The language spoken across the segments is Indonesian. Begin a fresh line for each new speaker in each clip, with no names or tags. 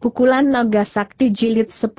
Pukulan Naga Sakti Jilid 10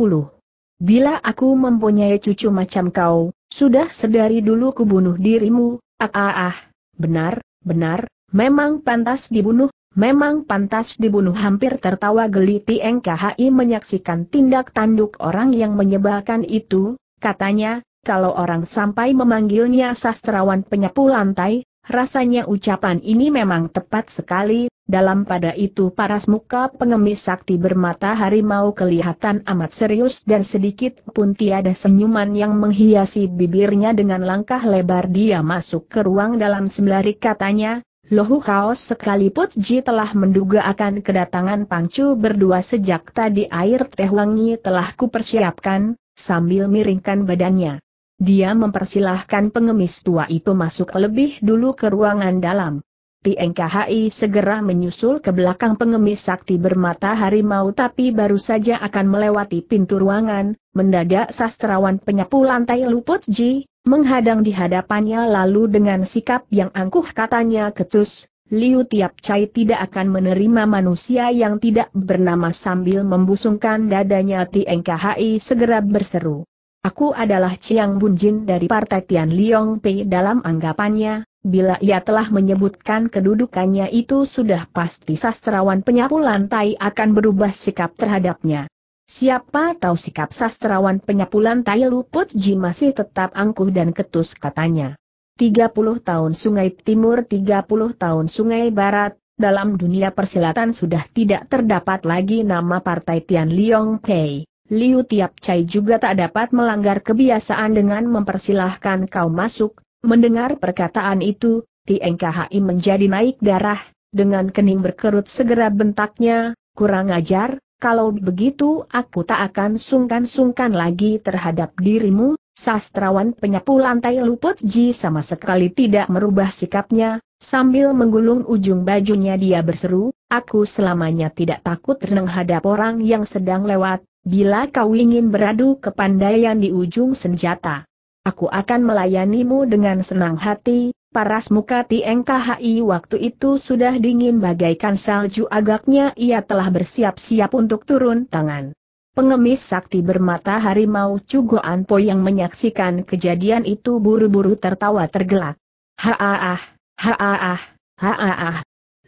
Bila aku mempunyai cucu macam kau, sudah sedari dulu kubunuh dirimu, ah ah ah, benar, benar, memang pantas dibunuh, memang pantas dibunuh hampir tertawa geli TNKHI menyaksikan tindak tanduk orang yang menyebalkan itu, katanya, kalau orang sampai memanggilnya sastrawan penyapu lantai, rasanya ucapan ini memang tepat sekali, dalam pada itu paras muka pengemis sakti bermata harimau kelihatan amat serius dan sedikit pun tiada senyuman yang menghiasi bibirnya dengan langkah lebar dia masuk ke ruang dalam sembari katanya, Lohu kaos sekali Ji telah menduga akan kedatangan Pangcu berdua sejak tadi air teh wangi telah kupersiapkan, sambil miringkan badannya. Dia mempersilahkan pengemis tua itu masuk lebih dulu ke ruangan dalam. PNKHI segera menyusul ke belakang pengemis sakti bermata harimau tapi baru saja akan melewati pintu ruangan, mendadak sastrawan penyapu lantai luput Ji, menghadang di hadapannya lalu dengan sikap yang angkuh katanya ketus, Liu Tiap Chai tidak akan menerima manusia yang tidak bernama sambil membusungkan dadanya TNKHI segera berseru. Aku adalah Chiang Bunjin dari Partai Tian Liong Pei dalam anggapannya, Bila ia telah menyebutkan kedudukannya itu sudah pasti sastrawan penyapu lantai akan berubah sikap terhadapnya. Siapa tahu sikap sastrawan penyapu lantai luput Ji masih tetap angkuh dan ketus katanya. 30 tahun sungai timur 30 tahun sungai barat, dalam dunia persilatan sudah tidak terdapat lagi nama partai Tian Liong Pei. Liu Tiap Chai juga tak dapat melanggar kebiasaan dengan mempersilahkan kau masuk, Mendengar perkataan itu, TNKHI menjadi naik darah, dengan kening berkerut segera bentaknya, kurang ajar, kalau begitu aku tak akan sungkan-sungkan lagi terhadap dirimu, sastrawan penyapu lantai luput ji sama sekali tidak merubah sikapnya, sambil menggulung ujung bajunya dia berseru, aku selamanya tidak takut renang hadap orang yang sedang lewat, bila kau ingin beradu kepandaian di ujung senjata. Aku akan melayanimu dengan senang hati, paras muka TNKHI waktu itu sudah dingin bagaikan salju agaknya ia telah bersiap-siap untuk turun tangan. Pengemis sakti bermata harimau Cugoan Po yang menyaksikan kejadian itu buru-buru tertawa tergelak. Haaah, haaah, haaah.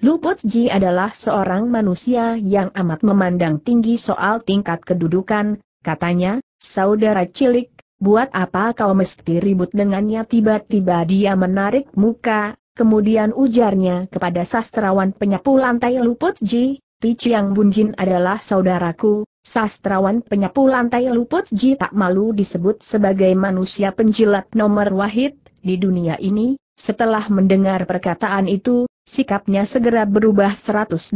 Luput Ji adalah seorang manusia yang amat memandang tinggi soal tingkat kedudukan, katanya, saudara cilik, buat apa kau mesti ribut dengannya tiba-tiba dia menarik muka, kemudian ujarnya kepada sastrawan penyapu lantai Luput Ji, Ti Chiang Bunjin adalah saudaraku, sastrawan penyapu lantai Luput Ji tak malu disebut sebagai manusia penjilat nomor wahid di dunia ini, setelah mendengar perkataan itu, sikapnya segera berubah 180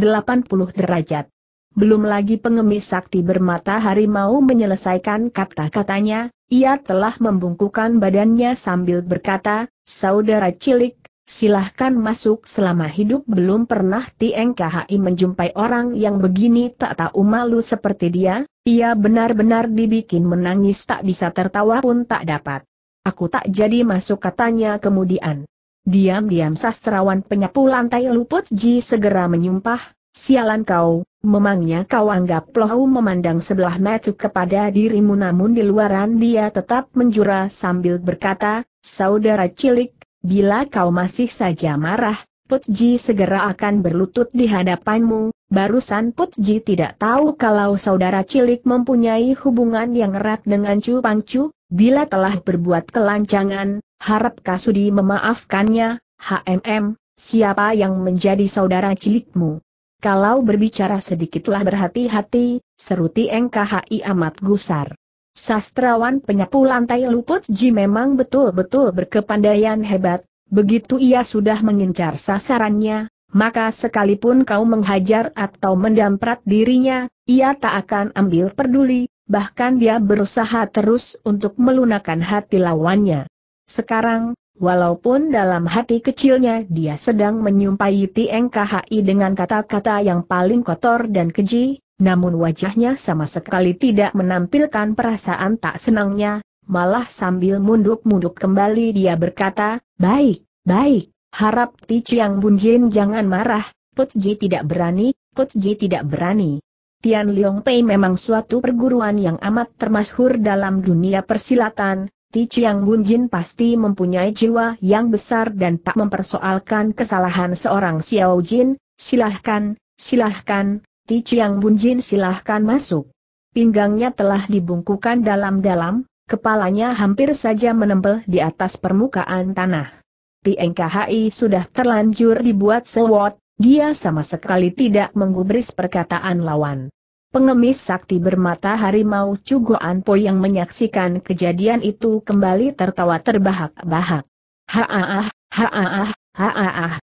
derajat. Belum lagi pengemis sakti bermata harimau menyelesaikan kata-katanya, ia telah membungkukan badannya sambil berkata, saudara cilik, silahkan masuk selama hidup belum pernah TNKHI menjumpai orang yang begini tak tahu malu seperti dia, ia benar-benar dibikin menangis tak bisa tertawa pun tak dapat. Aku tak jadi masuk katanya kemudian. Diam-diam sastrawan penyapu lantai luput Ji segera menyumpah, sialan kau, Memangnya kau anggap Plohu memandang sebelah mata kepada dirimu namun di luaran dia tetap menjura sambil berkata, Saudara cilik, bila kau masih saja marah, Putji segera akan berlutut di hadapanmu, barusan Putji tidak tahu kalau saudara cilik mempunyai hubungan yang erat dengan Chu Pangcu, bila telah berbuat kelancangan, harap Kasudi memaafkannya, HMM, siapa yang menjadi saudara cilikmu? Kalau berbicara sedikitlah berhati-hati, seruti NKHI amat gusar. Sastrawan penyapu lantai luput Ji memang betul-betul berkepandaian hebat, begitu ia sudah mengincar sasarannya, maka sekalipun kau menghajar atau mendamprat dirinya, ia tak akan ambil peduli, bahkan dia berusaha terus untuk melunakan hati lawannya. Sekarang, Walaupun dalam hati kecilnya dia sedang menyumpahi TNKHI dengan kata-kata yang paling kotor dan keji, namun wajahnya sama sekali tidak menampilkan perasaan tak senangnya, malah sambil munduk-munduk kembali dia berkata, Baik, baik, harap Ticiang Bunjin jangan marah, Putji tidak berani, Putji tidak berani. Tian Leong Pei memang suatu perguruan yang amat termasyhur dalam dunia persilatan, Ti Chiang Bunjin pasti mempunyai jiwa yang besar dan tak mempersoalkan kesalahan seorang Xiao Jin, silahkan, silahkan, Ti Chiang Bunjin silahkan masuk. Pinggangnya telah dibungkukan dalam-dalam, kepalanya hampir saja menempel di atas permukaan tanah. Ti KHI sudah terlanjur dibuat sewot, dia sama sekali tidak menggubris perkataan lawan. Pengemis sakti bermata harimau Cugoan Po yang menyaksikan kejadian itu kembali tertawa terbahak-bahak. Haah, haah, haah.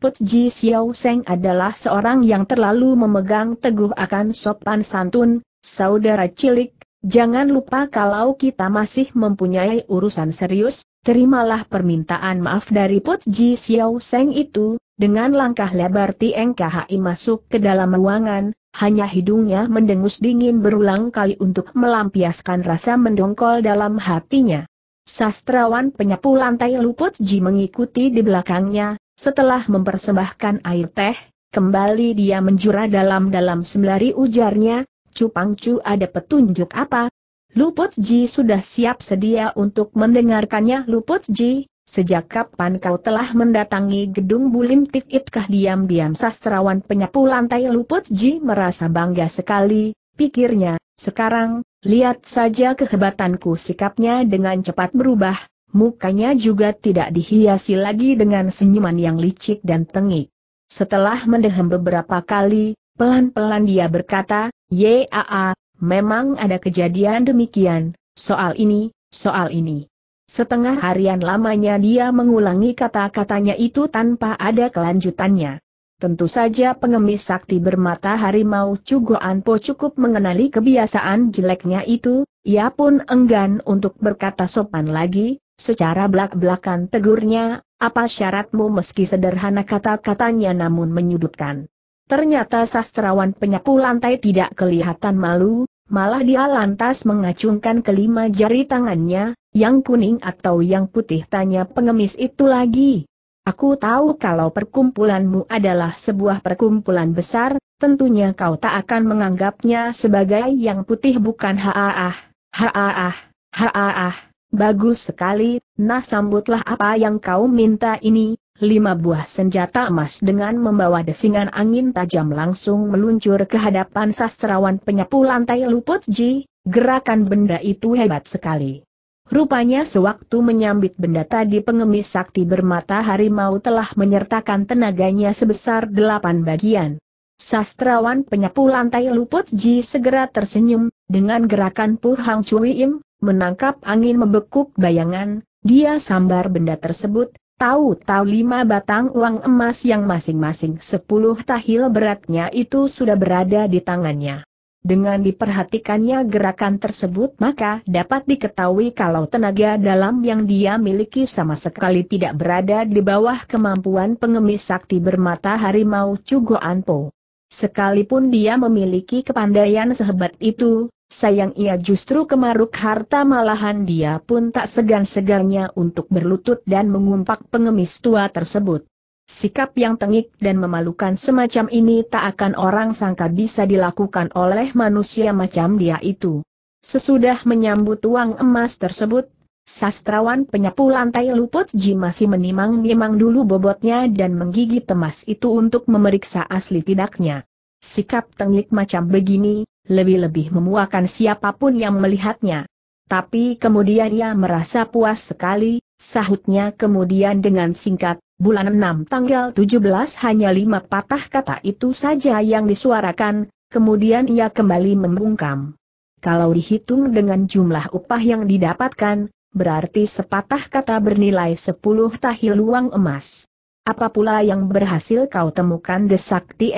Put Ji Xiao Seng adalah seorang yang terlalu memegang teguh akan sopan santun, saudara cilik, Jangan lupa kalau kita masih mempunyai urusan serius, terimalah permintaan maaf dari Put Ji Xiao Seng itu, dengan langkah lebar Tieng KHI masuk ke dalam ruangan, hanya hidungnya mendengus dingin berulang kali untuk melampiaskan rasa mendongkol dalam hatinya. Sastrawan penyapu lantai luput Ji mengikuti di belakangnya, setelah mempersembahkan air teh, kembali dia menjura dalam-dalam sembari ujarnya, "Cupang cu ada petunjuk apa? Luput Ji sudah siap sedia untuk mendengarkannya Luput Ji, Sejak kapan kau telah mendatangi gedung Bulim tikitkah diam-diam sastrawan penyapu lantai Luput Ji merasa bangga sekali, pikirnya, sekarang, lihat saja kehebatanku sikapnya dengan cepat berubah, mukanya juga tidak dihiasi lagi dengan senyuman yang licik dan tengik. Setelah mendehem beberapa kali, pelan-pelan dia berkata, Yaa, memang ada kejadian demikian, soal ini, soal ini. Setengah harian lamanya dia mengulangi kata-katanya itu tanpa ada kelanjutannya. Tentu saja pengemis sakti bermata harimau Cugoan Po cukup mengenali kebiasaan jeleknya itu, ia pun enggan untuk berkata sopan lagi, secara belak-belakan tegurnya, apa syaratmu meski sederhana kata-katanya namun menyudutkan. Ternyata sastrawan penyapu lantai tidak kelihatan malu, malah dia lantas mengacungkan kelima jari tangannya, yang kuning atau yang putih tanya pengemis itu lagi. Aku tahu kalau perkumpulanmu adalah sebuah perkumpulan besar, tentunya kau tak akan menganggapnya sebagai yang putih bukan haaah, haaah, haaah. Bagus sekali, nah sambutlah apa yang kau minta ini, lima buah senjata emas dengan membawa desingan angin tajam langsung meluncur ke hadapan sastrawan penyapu lantai Luput Ji, gerakan benda itu hebat sekali. Rupanya sewaktu menyambit benda tadi pengemis sakti bermata harimau telah menyertakan tenaganya sebesar delapan bagian. Sastrawan penyapu lantai luput Ji segera tersenyum, dengan gerakan purhang Hang Im, menangkap angin membekuk bayangan, dia sambar benda tersebut, tahu-tahu lima batang uang emas yang masing-masing sepuluh tahil beratnya itu sudah berada di tangannya. Dengan diperhatikannya gerakan tersebut maka dapat diketahui kalau tenaga dalam yang dia miliki sama sekali tidak berada di bawah kemampuan pengemis sakti bermata harimau Cugo Anpo. Sekalipun dia memiliki kepandaian sehebat itu, sayang ia justru kemaruk harta malahan dia pun tak segan-segannya untuk berlutut dan mengumpak pengemis tua tersebut. Sikap yang tengik dan memalukan semacam ini tak akan orang sangka bisa dilakukan oleh manusia macam dia itu. Sesudah menyambut uang emas tersebut, sastrawan penyapu lantai luput Ji masih menimang-nimang dulu bobotnya dan menggigit emas itu untuk memeriksa asli tidaknya. Sikap tengik macam begini, lebih-lebih memuakan siapapun yang melihatnya. Tapi kemudian ia merasa puas sekali, sahutnya kemudian dengan singkat, bulan 6 tanggal 17 hanya lima patah kata itu saja yang disuarakan, kemudian ia kembali membungkam. Kalau dihitung dengan jumlah upah yang didapatkan, berarti sepatah kata bernilai 10 tahil uang emas. Apa pula yang berhasil kau temukan Desakti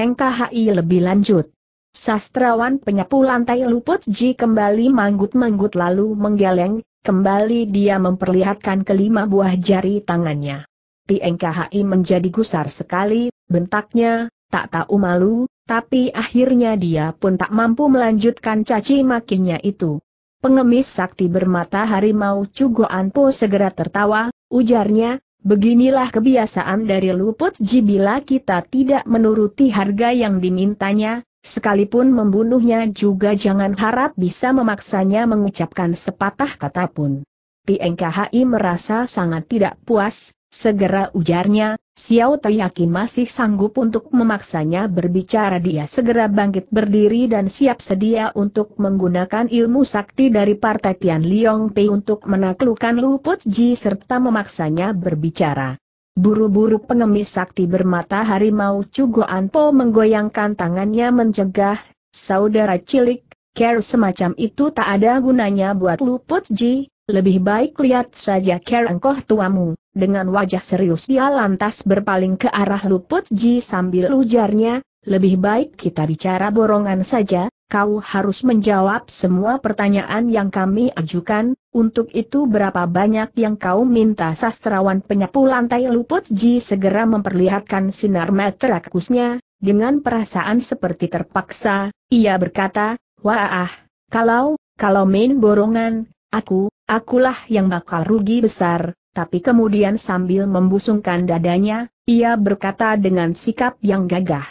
di lebih lanjut? Sastrawan penyapu lantai luput Ji kembali manggut-manggut lalu menggeleng, kembali dia memperlihatkan kelima buah jari tangannya. PNKHI menjadi gusar sekali, bentaknya, tak tahu malu, tapi akhirnya dia pun tak mampu melanjutkan caci makinnya itu. Pengemis sakti bermata harimau Cugo Anpo segera tertawa, ujarnya, Beginilah kebiasaan dari luput bila kita tidak menuruti harga yang dimintanya, Sekalipun membunuhnya juga jangan harap bisa memaksanya mengucapkan sepatah kata pun. Tieng merasa sangat tidak puas, segera ujarnya, Xiao Taiyaki masih sanggup untuk memaksanya berbicara dia segera bangkit berdiri dan siap sedia untuk menggunakan ilmu sakti dari Partai Tian Liong Pei untuk menaklukkan Luput Ji serta memaksanya berbicara. Buru-buru pengemis sakti bermata harimau Cugo Anpo menggoyangkan tangannya mencegah, saudara cilik, care semacam itu tak ada gunanya buat luput ji, lebih baik lihat saja care engkoh tuamu. Dengan wajah serius dia lantas berpaling ke arah luput ji sambil ujarnya, lebih baik kita bicara borongan saja, kau harus menjawab semua pertanyaan yang kami ajukan, untuk itu berapa banyak yang kau minta sastrawan penyapu lantai luput ji segera memperlihatkan sinar mata rakusnya, dengan perasaan seperti terpaksa, ia berkata, wah kalau, kalau main borongan, aku, akulah yang bakal rugi besar, tapi kemudian sambil membusungkan dadanya, ia berkata dengan sikap yang gagah.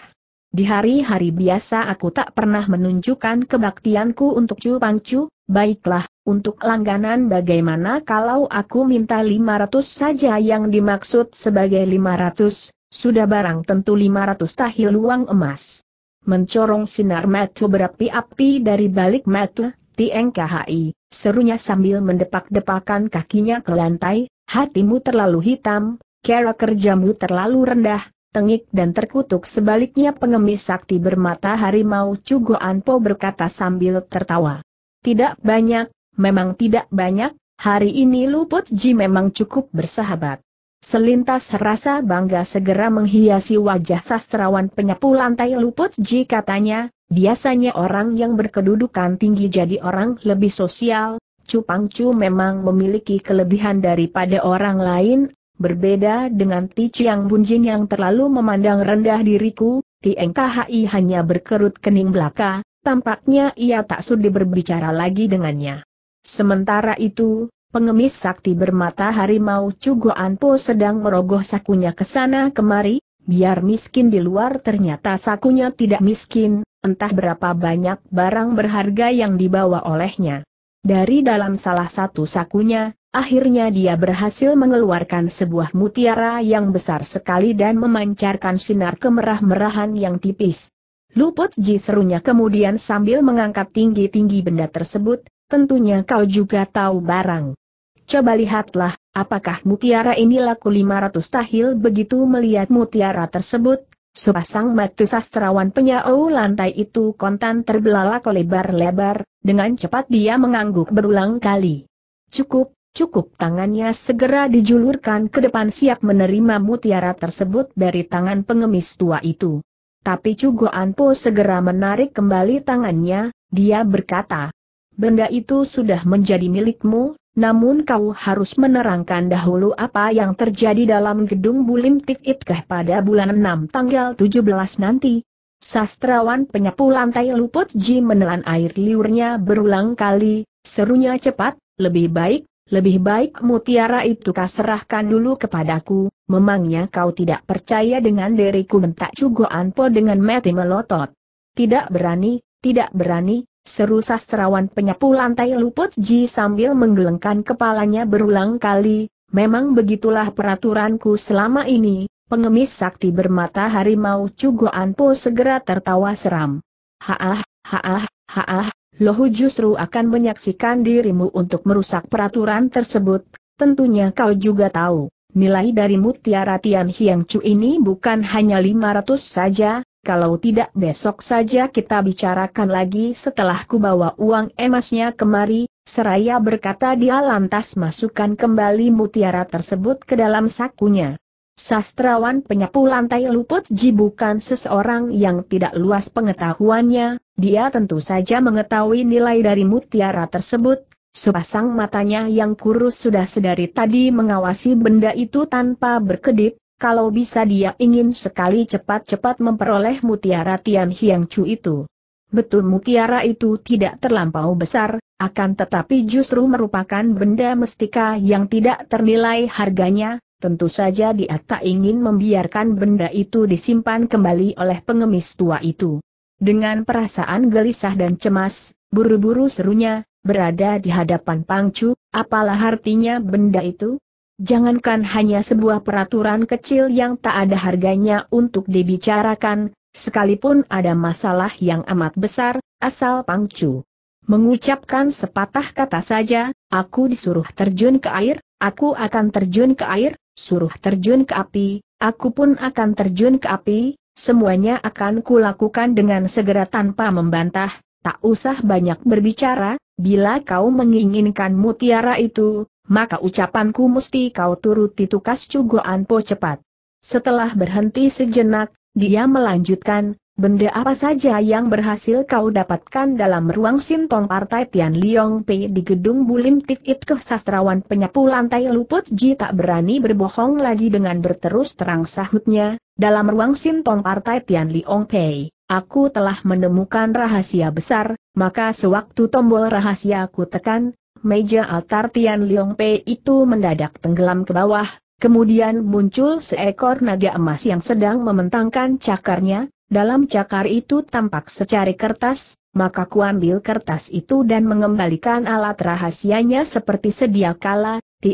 Di hari-hari biasa aku tak pernah menunjukkan kebaktianku untuk Chu Pangcu, baiklah, untuk langganan bagaimana kalau aku minta 500 saja yang dimaksud sebagai 500, sudah barang tentu 500 tahil luang emas. Mencorong sinar mata berapi-api dari balik mata, TNKHI, serunya sambil mendepak-depakan kakinya ke lantai, hatimu terlalu hitam, kera kerjamu terlalu rendah, tengik dan terkutuk sebaliknya pengemis sakti bermata harimau anpo berkata sambil tertawa. Tidak banyak, memang tidak banyak, hari ini Luput Ji memang cukup bersahabat. Selintas rasa bangga segera menghiasi wajah sastrawan penyapu lantai Luput Ji katanya, biasanya orang yang berkedudukan tinggi jadi orang lebih sosial, Cupang cu memang memiliki kelebihan daripada orang lain, Berbeda dengan Ti Chiang Bunjin yang terlalu memandang rendah diriku, Ti Khi hanya berkerut kening belaka, tampaknya ia tak sudi berbicara lagi dengannya. Sementara itu, pengemis sakti bermata harimau Cugo Anpo sedang merogoh sakunya ke sana kemari, biar miskin di luar ternyata sakunya tidak miskin, entah berapa banyak barang berharga yang dibawa olehnya. Dari dalam salah satu sakunya, Akhirnya dia berhasil mengeluarkan sebuah mutiara yang besar sekali dan memancarkan sinar kemerah-merahan yang tipis. Luput Ji serunya kemudian sambil mengangkat tinggi-tinggi benda tersebut, tentunya kau juga tahu barang. Coba lihatlah, apakah mutiara ini laku 500 tahil begitu melihat mutiara tersebut, Sepasang mata sastrawan penyau lantai itu kontan terbelalak lebar-lebar, dengan cepat dia mengangguk berulang kali. Cukup, Cukup tangannya segera dijulurkan ke depan siap menerima mutiara tersebut dari tangan pengemis tua itu. Tapi Cugo Anpo segera menarik kembali tangannya, dia berkata, Benda itu sudah menjadi milikmu, namun kau harus menerangkan dahulu apa yang terjadi dalam gedung Bulim Tikit pada bulan 6 tanggal 17 nanti. Sastrawan penyapu lantai luput Ji menelan air liurnya berulang kali, serunya cepat, lebih baik lebih baik mutiara itu kau serahkan dulu kepadaku, memangnya kau tidak percaya dengan diriku mentak juga Anpo dengan mati melotot. Tidak berani, tidak berani, seru sastrawan penyapu lantai luput Ji sambil menggelengkan kepalanya berulang kali, memang begitulah peraturanku selama ini, pengemis sakti bermata harimau juga Anpo segera tertawa seram. Haah, haah, haah, Lohu justru akan menyaksikan dirimu untuk merusak peraturan tersebut, tentunya kau juga tahu. Nilai dari mutiara Tian Hiang Chu ini bukan hanya 500 saja, kalau tidak besok saja kita bicarakan lagi setelah ku bawa uang emasnya kemari, seraya berkata dia lantas masukkan kembali mutiara tersebut ke dalam sakunya. Sastrawan penyapu lantai luput ji bukan seseorang yang tidak luas pengetahuannya, dia tentu saja mengetahui nilai dari mutiara tersebut, sepasang matanya yang kurus sudah sedari tadi mengawasi benda itu tanpa berkedip, kalau bisa dia ingin sekali cepat-cepat memperoleh mutiara Tian Hiang Chu itu. Betul mutiara itu tidak terlampau besar, akan tetapi justru merupakan benda mestika yang tidak ternilai harganya, tentu saja dia tak ingin membiarkan benda itu disimpan kembali oleh pengemis tua itu. Dengan perasaan gelisah dan cemas, buru-buru serunya, berada di hadapan Pangcu, apalah artinya benda itu? Jangankan hanya sebuah peraturan kecil yang tak ada harganya untuk dibicarakan, sekalipun ada masalah yang amat besar, asal Pangcu mengucapkan sepatah kata saja, aku disuruh terjun ke air, aku akan terjun ke air, suruh terjun ke api, aku pun akan terjun ke api, Semuanya akan kulakukan dengan segera tanpa membantah, tak usah banyak berbicara, bila kau menginginkan mutiara itu, maka ucapanku mesti kau turuti tukas cuguan po cepat. Setelah berhenti sejenak, dia melanjutkan, Benda apa saja yang berhasil kau dapatkan dalam ruang sintong partai Tian Liong Pei di gedung Bulim Tikit ke sastrawan penyapu lantai luput Ji tak berani berbohong lagi dengan berterus terang sahutnya, dalam ruang sintong partai Tian Liong Pei, aku telah menemukan rahasia besar, maka sewaktu tombol rahasia ku tekan, meja altar Tian Liong Pei itu mendadak tenggelam ke bawah, kemudian muncul seekor naga emas yang sedang mementangkan cakarnya, dalam cakar itu tampak secari kertas, maka kuambil kertas itu dan mengembalikan alat rahasianya seperti sedia kala, Ti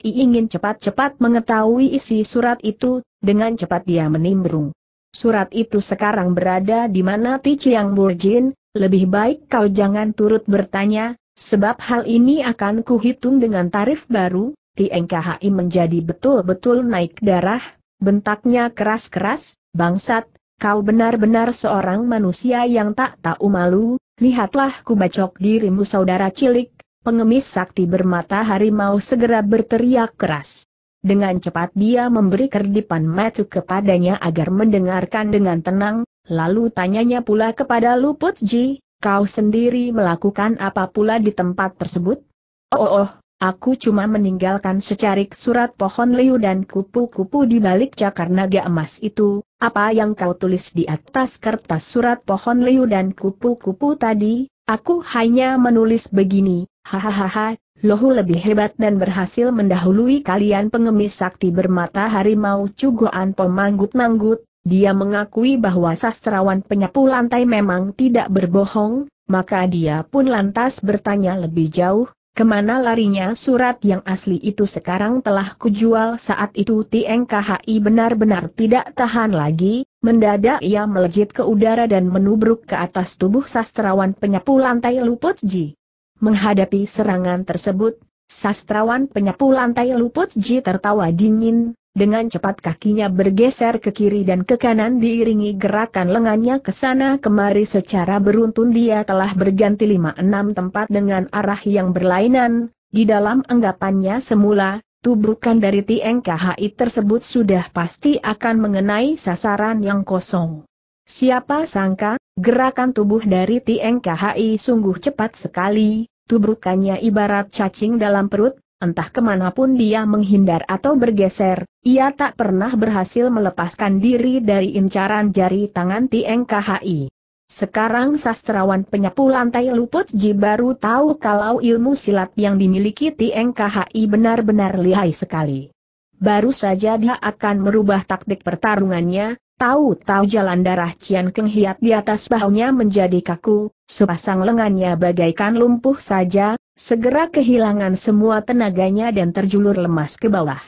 ingin cepat-cepat mengetahui isi surat itu, dengan cepat dia menimbrung. Surat itu sekarang berada di mana Ti Chiang Burjin, lebih baik kau jangan turut bertanya, sebab hal ini akan kuhitung dengan tarif baru, Ti menjadi betul-betul naik darah, bentaknya keras-keras, bangsat, kau benar-benar seorang manusia yang tak tahu malu, lihatlah ku bacok dirimu saudara cilik, pengemis sakti bermata harimau segera berteriak keras. Dengan cepat dia memberi kerdipan matu kepadanya agar mendengarkan dengan tenang, lalu tanyanya pula kepada Luput Ji, kau sendiri melakukan apa pula di tempat tersebut? Oh, oh, oh Aku cuma meninggalkan secarik surat pohon liu dan kupu-kupu di balik cakar naga emas itu, apa yang kau tulis di atas kertas surat pohon liu dan kupu-kupu tadi, aku hanya menulis begini, hahaha, lohu lebih hebat dan berhasil mendahului kalian pengemis sakti bermata harimau cugoan pemanggut-manggut, dia mengakui bahwa sastrawan penyapu lantai memang tidak berbohong, maka dia pun lantas bertanya lebih jauh, Kemana larinya surat yang asli itu sekarang telah kujual saat itu TNKHI benar-benar tidak tahan lagi, mendadak ia melejit ke udara dan menubruk ke atas tubuh sastrawan penyapu lantai Luput Ji. Menghadapi serangan tersebut, sastrawan penyapu lantai Luput Ji tertawa dingin, dengan cepat kakinya bergeser ke kiri dan ke kanan diiringi gerakan lengannya ke sana kemari secara beruntun dia telah berganti lima enam tempat dengan arah yang berlainan, di dalam anggapannya semula, tubrukan dari TNKHI tersebut sudah pasti akan mengenai sasaran yang kosong. Siapa sangka, gerakan tubuh dari TNKHI sungguh cepat sekali, tubrukannya ibarat cacing dalam perut, Entah kemanapun dia menghindar atau bergeser, ia tak pernah berhasil melepaskan diri dari incaran jari tangan TNKHI. Sekarang sastrawan penyapu lantai luput Ji baru tahu kalau ilmu silat yang dimiliki TNKHI benar-benar lihai sekali. Baru saja dia akan merubah taktik pertarungannya, tahu-tahu jalan darah Cian Keng Hiat di atas bahunya menjadi kaku, sepasang lengannya bagaikan lumpuh saja, Segera kehilangan semua tenaganya dan terjulur lemas ke bawah.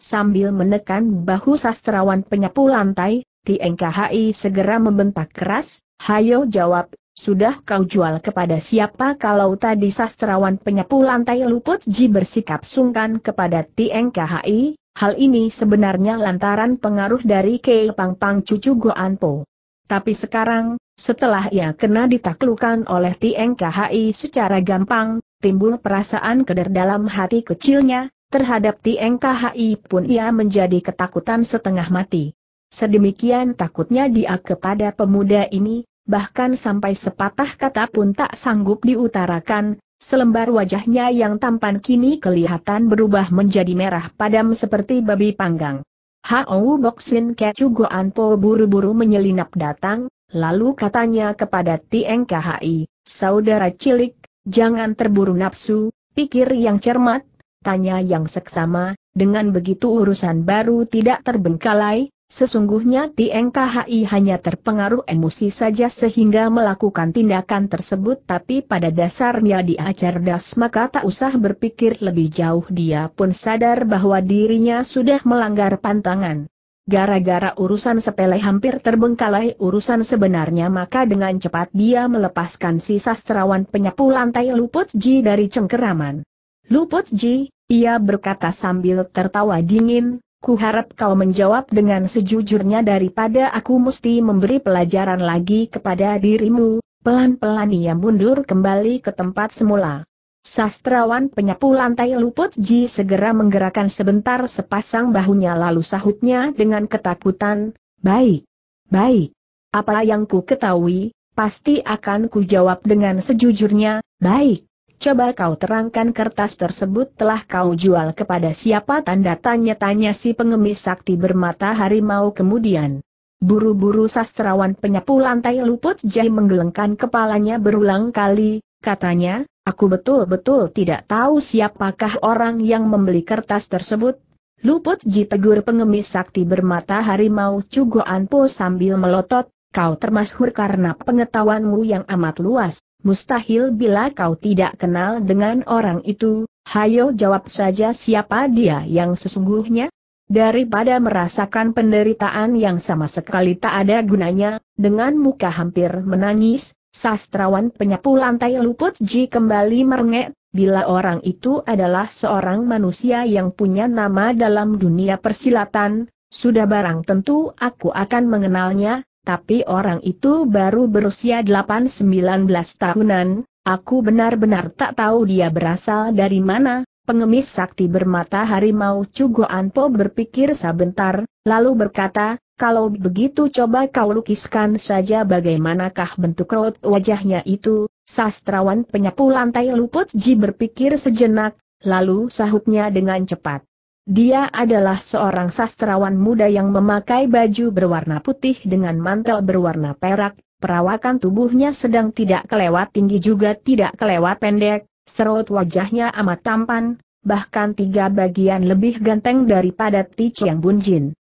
Sambil menekan bahu sastrawan penyapu lantai, TNKHI segera membentak keras, Hayo jawab, sudah kau jual kepada siapa kalau tadi sastrawan penyapu lantai luput ji bersikap sungkan kepada TNKHI, hal ini sebenarnya lantaran pengaruh dari Kei Pang Pang cucu Goanpo. Tapi sekarang, setelah ia kena ditaklukan oleh TNKHI secara gampang, timbul perasaan keder dalam hati kecilnya, terhadap Tieng KHI pun ia menjadi ketakutan setengah mati. Sedemikian takutnya dia kepada pemuda ini, bahkan sampai sepatah kata pun tak sanggup diutarakan, Selembar wajahnya yang tampan kini kelihatan berubah menjadi merah padam seperti babi panggang. Hao Boksin Kecu Goanpo buru-buru menyelinap datang, lalu katanya kepada Tieng KHI, saudara cilik, Jangan terburu nafsu, pikir yang cermat, tanya yang seksama, dengan begitu urusan baru tidak terbengkalai, sesungguhnya TNKHI hanya terpengaruh emosi saja sehingga melakukan tindakan tersebut tapi pada dasarnya dia cerdas maka tak usah berpikir lebih jauh dia pun sadar bahwa dirinya sudah melanggar pantangan. Gara-gara urusan sepele hampir terbengkalai urusan sebenarnya maka dengan cepat dia melepaskan si sastrawan penyapu lantai Luput Ji dari cengkeraman. Luput Ji, ia berkata sambil tertawa dingin, ku harap kau menjawab dengan sejujurnya daripada aku mesti memberi pelajaran lagi kepada dirimu, pelan-pelan ia mundur kembali ke tempat semula. Sastrawan penyapu lantai luput Ji segera menggerakkan sebentar sepasang bahunya lalu sahutnya dengan ketakutan, baik, baik. Apa yang ku ketahui, pasti akan ku jawab dengan sejujurnya, baik. Coba kau terangkan kertas tersebut telah kau jual kepada siapa tanda tanya-tanya si pengemis sakti bermata harimau kemudian. Buru-buru sastrawan penyapu lantai luput jai menggelengkan kepalanya berulang kali, katanya, aku betul-betul tidak tahu siapakah orang yang membeli kertas tersebut. Luput Ji tegur pengemis sakti bermata harimau cugoan po sambil melotot, kau termasyhur karena pengetahuanmu yang amat luas, mustahil bila kau tidak kenal dengan orang itu, hayo jawab saja siapa dia yang sesungguhnya? Daripada merasakan penderitaan yang sama sekali tak ada gunanya, dengan muka hampir menangis, Sastrawan penyapu lantai luput Ji kembali merengek, bila orang itu adalah seorang manusia yang punya nama dalam dunia persilatan, sudah barang tentu aku akan mengenalnya, tapi orang itu baru berusia 8-19 tahunan, aku benar-benar tak tahu dia berasal dari mana, pengemis sakti bermata harimau Cugo Anpo berpikir sebentar, lalu berkata, kalau begitu coba kau lukiskan saja bagaimanakah bentuk raut wajahnya itu, sastrawan penyapu lantai luput ji berpikir sejenak, lalu sahutnya dengan cepat. Dia adalah seorang sastrawan muda yang memakai baju berwarna putih dengan mantel berwarna perak, perawakan tubuhnya sedang tidak kelewat tinggi juga tidak kelewat pendek, serut wajahnya amat tampan, bahkan tiga bagian lebih ganteng daripada Ti yang Bunjin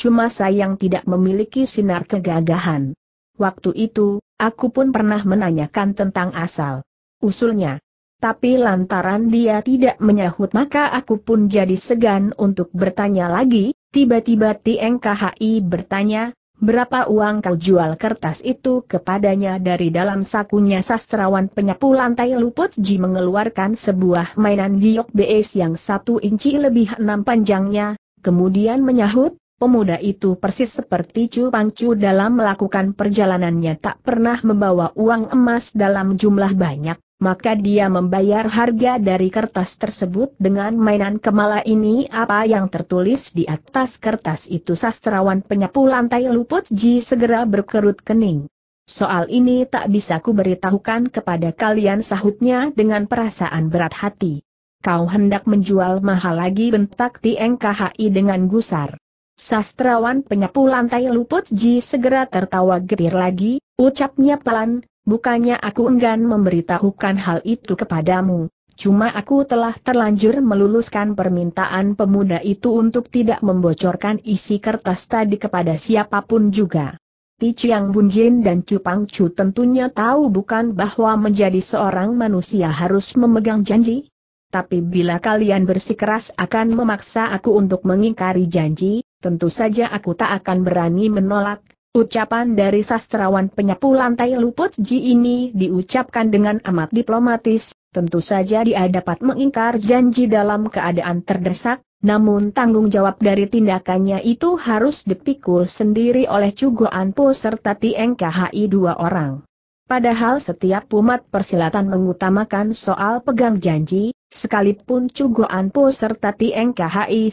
cuma sayang tidak memiliki sinar kegagahan. Waktu itu, aku pun pernah menanyakan tentang asal usulnya. Tapi lantaran dia tidak menyahut maka aku pun jadi segan untuk bertanya lagi, tiba-tiba TNKHI bertanya, berapa uang kau jual kertas itu kepadanya dari dalam sakunya sastrawan penyapu lantai Luput Ji mengeluarkan sebuah mainan giok bes yang satu inci lebih enam panjangnya, kemudian menyahut, Pemuda itu persis seperti Chu Pangcu dalam melakukan perjalanannya tak pernah membawa uang emas dalam jumlah banyak, maka dia membayar harga dari kertas tersebut dengan mainan kemala ini apa yang tertulis di atas kertas itu sastrawan penyapu lantai luput Ji segera berkerut kening. Soal ini tak bisa kuberitahukan kepada kalian sahutnya dengan perasaan berat hati. Kau hendak menjual mahal lagi bentak TNKHI dengan gusar. Sastrawan penyapu lantai luput Ji segera tertawa getir lagi, ucapnya pelan, bukannya aku enggan memberitahukan hal itu kepadamu. Cuma aku telah terlanjur meluluskan permintaan pemuda itu untuk tidak membocorkan isi kertas tadi kepada siapapun juga. Ti Chiang Bunjin dan Cupang Chu tentunya tahu bukan bahwa menjadi seorang manusia harus memegang janji, tapi bila kalian bersikeras akan memaksa aku untuk mengingkari janji, tentu saja aku tak akan berani menolak. Ucapan dari sastrawan penyapu lantai Luput Ji ini diucapkan dengan amat diplomatis, tentu saja dia dapat mengingkar janji dalam keadaan terdesak, namun tanggung jawab dari tindakannya itu harus dipikul sendiri oleh Cugoan Po serta Tieng KHI dua orang. Padahal setiap umat persilatan mengutamakan soal pegang janji, sekalipun Cugo Anpo serta Tieng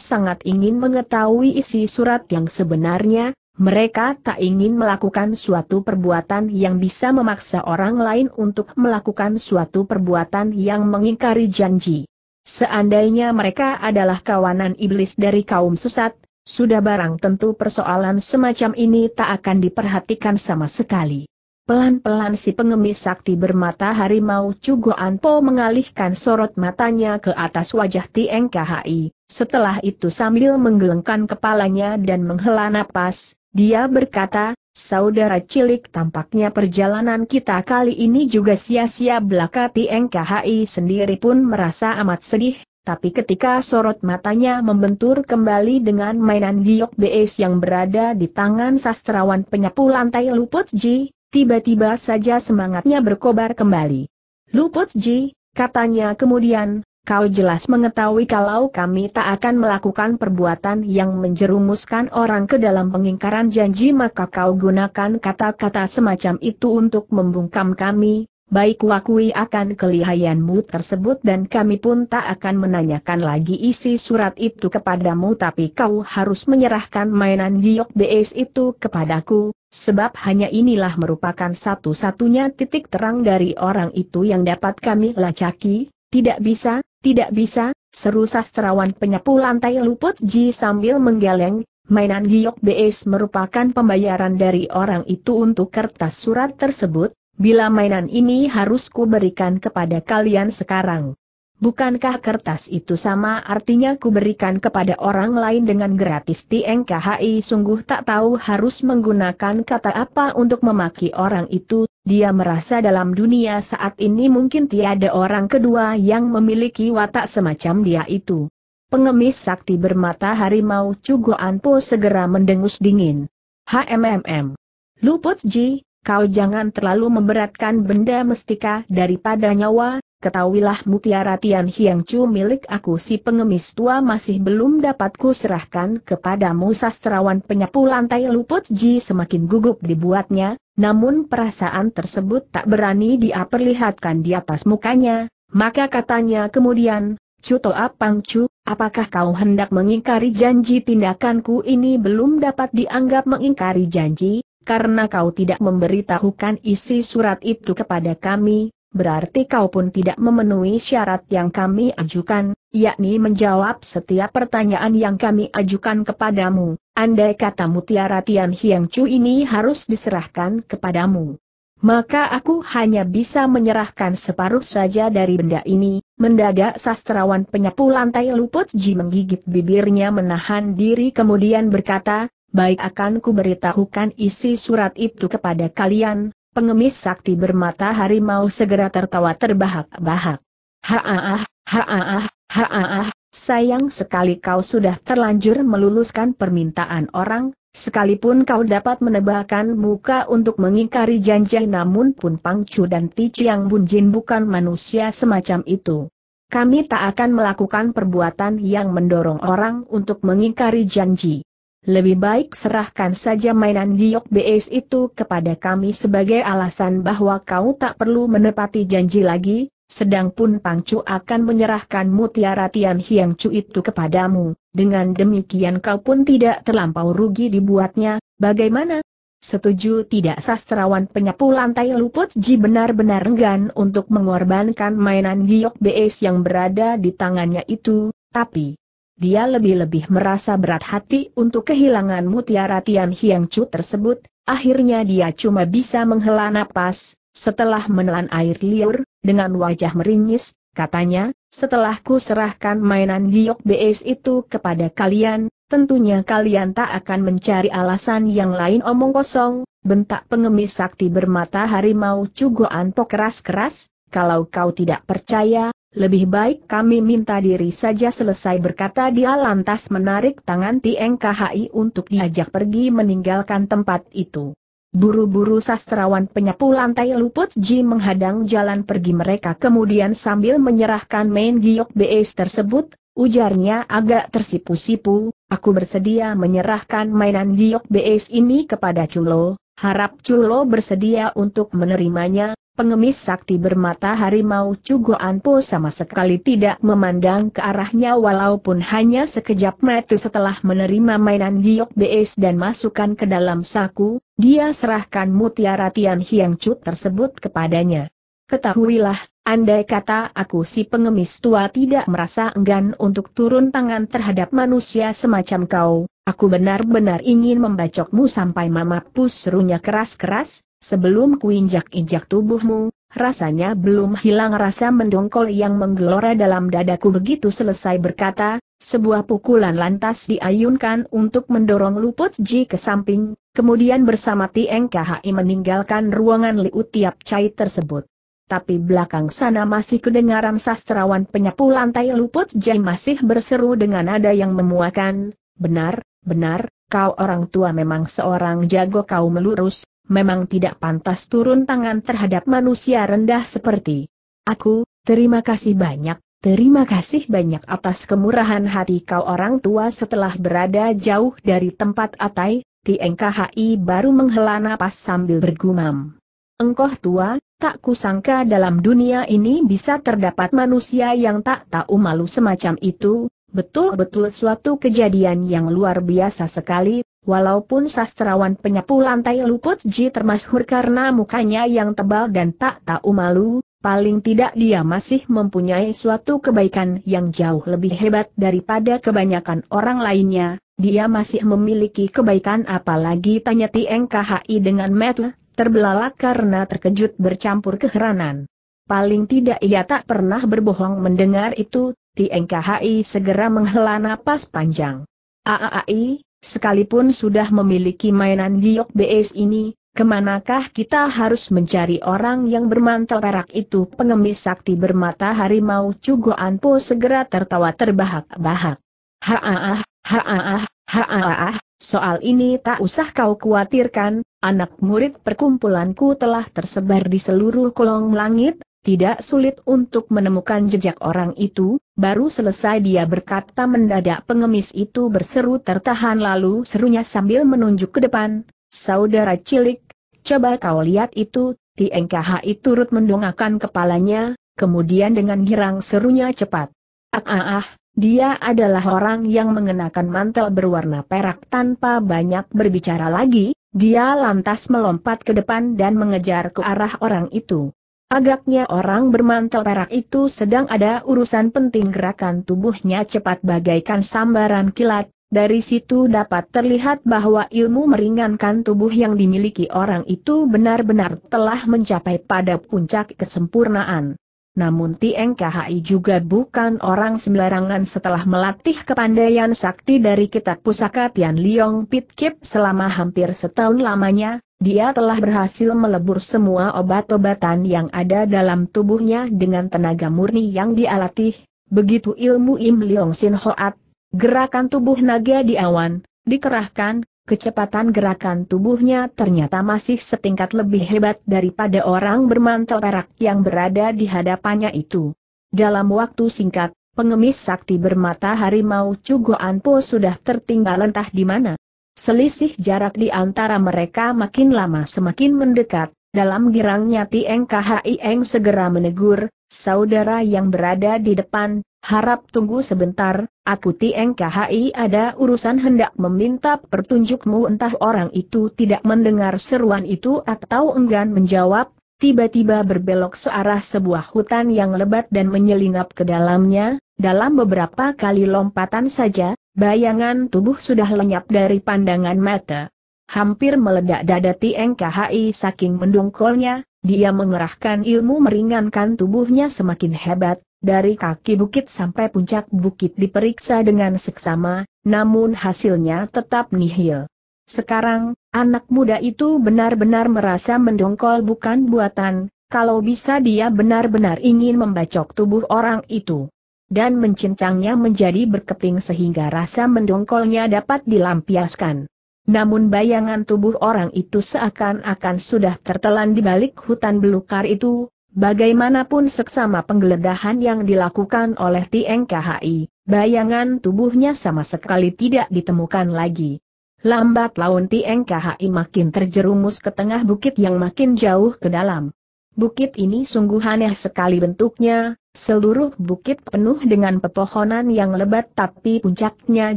sangat ingin mengetahui isi surat yang sebenarnya, mereka tak ingin melakukan suatu perbuatan yang bisa memaksa orang lain untuk melakukan suatu perbuatan yang mengingkari janji. Seandainya mereka adalah kawanan iblis dari kaum sesat, sudah barang tentu persoalan semacam ini tak akan diperhatikan sama sekali. Pelan-pelan si pengemis sakti bermata harimau Cugo Anpo mengalihkan sorot matanya ke atas wajah TNKHI. Setelah itu sambil menggelengkan kepalanya dan menghela napas, dia berkata, Saudara cilik tampaknya perjalanan kita kali ini juga sia-sia belaka TNKHI sendiri pun merasa amat sedih, tapi ketika sorot matanya membentur kembali dengan mainan giok BS yang berada di tangan sastrawan penyapu lantai Luput Ji, Tiba-tiba saja semangatnya berkobar kembali. Luput Ji, katanya kemudian, kau jelas mengetahui kalau kami tak akan melakukan perbuatan yang menjerumuskan orang ke dalam pengingkaran janji maka kau gunakan kata-kata semacam itu untuk membungkam kami, baik wakui akan kelihayanmu tersebut dan kami pun tak akan menanyakan lagi isi surat itu kepadamu tapi kau harus menyerahkan mainan giok BS itu kepadaku, Sebab hanya inilah merupakan satu-satunya titik terang dari orang itu yang dapat kami lacaki, tidak bisa, tidak bisa, seru sastrawan penyapu lantai luput Ji sambil menggeleng, mainan giok BS merupakan pembayaran dari orang itu untuk kertas surat tersebut, bila mainan ini harus kuberikan kepada kalian sekarang. Bukankah kertas itu sama artinya kuberikan kepada orang lain dengan gratis TNKHI sungguh tak tahu harus menggunakan kata apa untuk memaki orang itu, dia merasa dalam dunia saat ini mungkin tiada orang kedua yang memiliki watak semacam dia itu. Pengemis sakti bermata harimau Cugo Anpo segera mendengus dingin. HMMM. Luput Ji, kau jangan terlalu memberatkan benda mestika daripada nyawa, ketahuilah mutiara Tian Hiang Chu milik aku si pengemis tua masih belum dapat kuserahkan kepadamu sastrawan penyapu lantai luput Ji semakin gugup dibuatnya, namun perasaan tersebut tak berani dia perlihatkan di atas mukanya, maka katanya kemudian, Toa Apang Chu, apakah kau hendak mengingkari janji tindakanku ini belum dapat dianggap mengingkari janji, karena kau tidak memberitahukan isi surat itu kepada kami, berarti kau pun tidak memenuhi syarat yang kami ajukan, yakni menjawab setiap pertanyaan yang kami ajukan kepadamu, andai kata mutiara Tian Hiang Chu ini harus diserahkan kepadamu. Maka aku hanya bisa menyerahkan separuh saja dari benda ini, mendadak sastrawan penyapu lantai luput Ji menggigit bibirnya menahan diri kemudian berkata, baik akan ku beritahukan isi surat itu kepada kalian, pengemis sakti bermata harimau segera tertawa terbahak-bahak. Haaah, haaah, haaah, sayang sekali kau sudah terlanjur meluluskan permintaan orang, sekalipun kau dapat menebakkan muka untuk mengingkari janji namun pun Pangcu dan Tici yang Bunjin bukan manusia semacam itu. Kami tak akan melakukan perbuatan yang mendorong orang untuk mengingkari janji. Lebih baik serahkan saja mainan giok BS itu kepada kami sebagai alasan bahwa kau tak perlu menepati janji lagi, sedang pun Pangcu akan menyerahkan mutiara Tian Hiang Chu itu kepadamu. Dengan demikian kau pun tidak terlampau rugi dibuatnya, bagaimana? Setuju tidak sastrawan penyapu lantai luput Ji benar-benar enggan untuk mengorbankan mainan giok BS yang berada di tangannya itu, tapi, dia lebih-lebih merasa berat hati untuk kehilangan mutiara Tian Hiang Chu tersebut, akhirnya dia cuma bisa menghela napas, setelah menelan air liur, dengan wajah meringis, katanya, setelah ku serahkan mainan giok BS itu kepada kalian, tentunya kalian tak akan mencari alasan yang lain omong kosong, bentak pengemis sakti bermata harimau cugoan po keras-keras, kalau kau tidak percaya, lebih baik kami minta diri saja selesai berkata dia lantas menarik tangan Tieng Khai untuk diajak pergi meninggalkan tempat itu. Buru-buru sastrawan penyapu lantai luput Ji menghadang jalan pergi mereka kemudian sambil menyerahkan main giok BS tersebut, ujarnya agak tersipu-sipu, aku bersedia menyerahkan mainan giok BS ini kepada Culo, harap Culo bersedia untuk menerimanya, Pengemis sakti bermata harimau cugoan po sama sekali tidak memandang ke arahnya walaupun hanya sekejap metu setelah menerima mainan giok BS dan masukkan ke dalam saku, dia serahkan mutiara Tian Hiang Chu tersebut kepadanya. Ketahuilah, andai kata aku si pengemis tua tidak merasa enggan untuk turun tangan terhadap manusia semacam kau, aku benar-benar ingin membacokmu sampai mamapus serunya keras-keras, Sebelum kuinjak-injak tubuhmu, rasanya belum hilang rasa mendongkol yang menggelora dalam dadaku begitu selesai berkata, sebuah pukulan lantas diayunkan untuk mendorong luput Ji ke samping, kemudian bersama Tieng meninggalkan ruangan Liu Tiap Chai tersebut. Tapi belakang sana masih kedengaran sastrawan penyapu lantai luput Ji masih berseru dengan nada yang memuakan, benar, benar, kau orang tua memang seorang jago kau melurus, memang tidak pantas turun tangan terhadap manusia rendah seperti aku, terima kasih banyak, terima kasih banyak atas kemurahan hati kau orang tua setelah berada jauh dari tempat Atai, TNKHI baru menghela napas sambil bergumam. Engkau tua, tak kusangka dalam dunia ini bisa terdapat manusia yang tak tahu malu semacam itu, betul-betul suatu kejadian yang luar biasa sekali, Walaupun sastrawan penyapu lantai Luput Ji termasyhur karena mukanya yang tebal dan tak tahu malu, paling tidak dia masih mempunyai suatu kebaikan yang jauh lebih hebat daripada kebanyakan orang lainnya, dia masih memiliki kebaikan apalagi tanya TNKHI dengan metel, terbelalak karena terkejut bercampur keheranan. Paling tidak ia tak pernah berbohong mendengar itu, TNKHI segera menghela napas panjang. Aai, Sekalipun sudah memiliki mainan giok BS ini, kemanakah kita harus mencari orang yang bermantel perak itu? Pengemis sakti bermata harimau Cugo Anpo segera tertawa terbahak-bahak. Haaah, haaah, haaah, soal ini tak usah kau khawatirkan, anak murid perkumpulanku telah tersebar di seluruh kolong langit, tidak sulit untuk menemukan jejak orang itu, baru selesai dia berkata mendadak pengemis itu berseru tertahan lalu serunya sambil menunjuk ke depan, Saudara cilik, coba kau lihat itu, TNKH itu turut mendongakkan kepalanya, kemudian dengan girang serunya cepat. Ah ah ah, dia adalah orang yang mengenakan mantel berwarna perak tanpa banyak berbicara lagi, dia lantas melompat ke depan dan mengejar ke arah orang itu. Agaknya orang bermantel perak itu sedang ada urusan penting gerakan tubuhnya cepat bagaikan sambaran kilat, dari situ dapat terlihat bahwa ilmu meringankan tubuh yang dimiliki orang itu benar-benar telah mencapai pada puncak kesempurnaan. Namun Tieng KHI juga bukan orang sembarangan setelah melatih kepandaian sakti dari kitab pusaka Tian Liong Pit Kip selama hampir setahun lamanya, dia telah berhasil melebur semua obat-obatan yang ada dalam tubuhnya dengan tenaga murni yang dialatih, begitu ilmu Im Leong Sin Hoat, gerakan tubuh naga di awan, dikerahkan, kecepatan gerakan tubuhnya ternyata masih setingkat lebih hebat daripada orang bermantel perak yang berada di hadapannya itu. Dalam waktu singkat, pengemis sakti bermata harimau Cugoan Po sudah tertinggal entah di mana. Selisih jarak di antara mereka makin lama semakin mendekat, dalam girangnya Tieng Khieng segera menegur, saudara yang berada di depan, harap tunggu sebentar, aku Tieng Khi ada urusan hendak meminta pertunjukmu entah orang itu tidak mendengar seruan itu atau enggan menjawab, tiba-tiba berbelok searah sebuah hutan yang lebat dan menyelinap ke dalamnya, dalam beberapa kali lompatan saja, bayangan tubuh sudah lenyap dari pandangan mata. Hampir meledak dada TNKHI saking mendungkolnya, dia mengerahkan ilmu meringankan tubuhnya semakin hebat, dari kaki bukit sampai puncak bukit diperiksa dengan seksama, namun hasilnya tetap nihil. Sekarang, anak muda itu benar-benar merasa mendongkol bukan buatan, kalau bisa dia benar-benar ingin membacok tubuh orang itu dan mencincangnya menjadi berkeping sehingga rasa mendongkolnya dapat dilampiaskan. Namun bayangan tubuh orang itu seakan-akan sudah tertelan di balik hutan belukar itu, bagaimanapun seksama penggeledahan yang dilakukan oleh TNKHI, bayangan tubuhnya sama sekali tidak ditemukan lagi. Lambat laun TNKHI makin terjerumus ke tengah bukit yang makin jauh ke dalam. Bukit ini sungguh aneh sekali bentuknya, seluruh bukit penuh dengan pepohonan yang lebat tapi puncaknya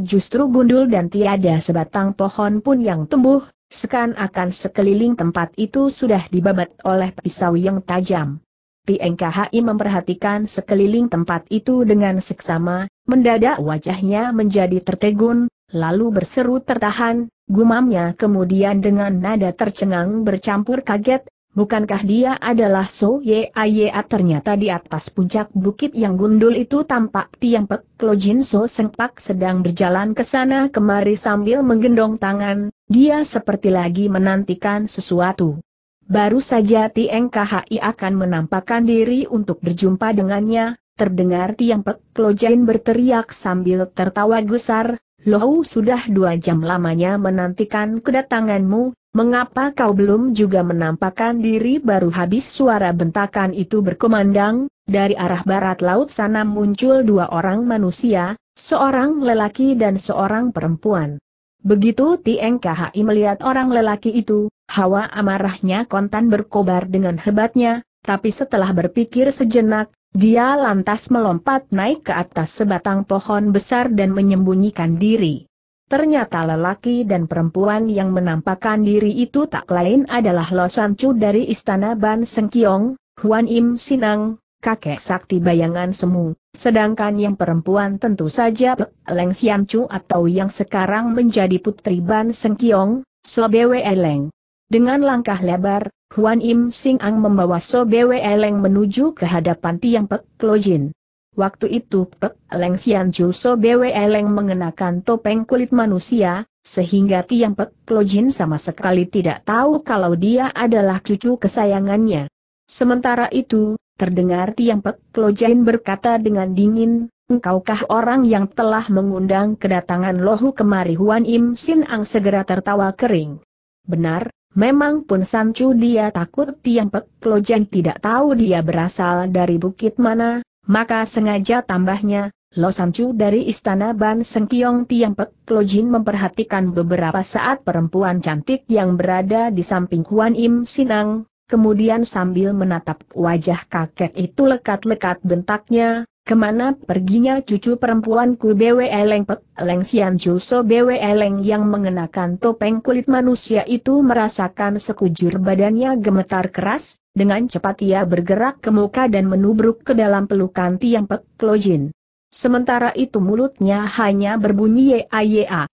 justru gundul dan tiada sebatang pohon pun yang tumbuh, sekan-akan sekeliling tempat itu sudah dibabat oleh pisau yang tajam. Tieng memperhatikan sekeliling tempat itu dengan seksama, mendadak wajahnya menjadi tertegun, lalu berseru tertahan, gumamnya kemudian dengan nada tercengang bercampur kaget, Bukankah dia adalah So Ye Aye ternyata di atas puncak bukit yang gundul itu tampak Tiang Pek Klojin So Sengpak sedang berjalan ke sana kemari sambil menggendong tangan, dia seperti lagi menantikan sesuatu. Baru saja Tiang KHI akan menampakkan diri untuk berjumpa dengannya, terdengar Tiang Pek Klojin berteriak sambil tertawa gusar, Lohu sudah dua jam lamanya menantikan kedatanganmu, Mengapa kau belum juga menampakkan diri baru habis suara bentakan itu berkumandang, dari arah barat laut sana muncul dua orang manusia, seorang lelaki dan seorang perempuan. Begitu TNKHI melihat orang lelaki itu, hawa amarahnya kontan berkobar dengan hebatnya, tapi setelah berpikir sejenak, dia lantas melompat naik ke atas sebatang pohon besar dan menyembunyikan diri. Ternyata lelaki dan perempuan yang menampakkan diri itu tak lain adalah Losan Chu dari Istana Ban Sengkiong, Huan Im Sinang, kakek sakti bayangan semu, sedangkan yang perempuan tentu saja Leng Sian Chu atau yang sekarang menjadi putri Ban Sengkiong, Sobewe Leng. Dengan langkah lebar, Huan Im Sing Ang membawa Sobewe Leng menuju ke hadapan tiang Pek Klojin. Waktu itu Pek Leng Sian Julso Bwe Leng mengenakan topeng kulit manusia, sehingga Tiang Pek Klojin sama sekali tidak tahu kalau dia adalah cucu kesayangannya. Sementara itu, terdengar Tiang Pek Klojin berkata dengan dingin, Engkaukah orang yang telah mengundang kedatangan Lohu kemari Huan Im Sin Ang segera tertawa kering. Benar, memang pun Sancu dia takut Tiang Pek Klojin tidak tahu dia berasal dari bukit mana, maka sengaja tambahnya, Lo Samcu dari istana Ban Sengkiong Pek Lo Jin memperhatikan beberapa saat perempuan cantik yang berada di samping Huan Im Sinang, kemudian sambil menatap wajah kakek itu lekat-lekat bentaknya, kemana perginya cucu perempuanku Bwe Leng Pek, Leng Sian Juso Bwe Leng yang mengenakan topeng kulit manusia itu merasakan sekujur badannya gemetar keras, dengan cepat ia bergerak ke muka dan menubruk ke dalam pelukan Tiang Pek Klojin. Sementara itu mulutnya hanya berbunyi Yea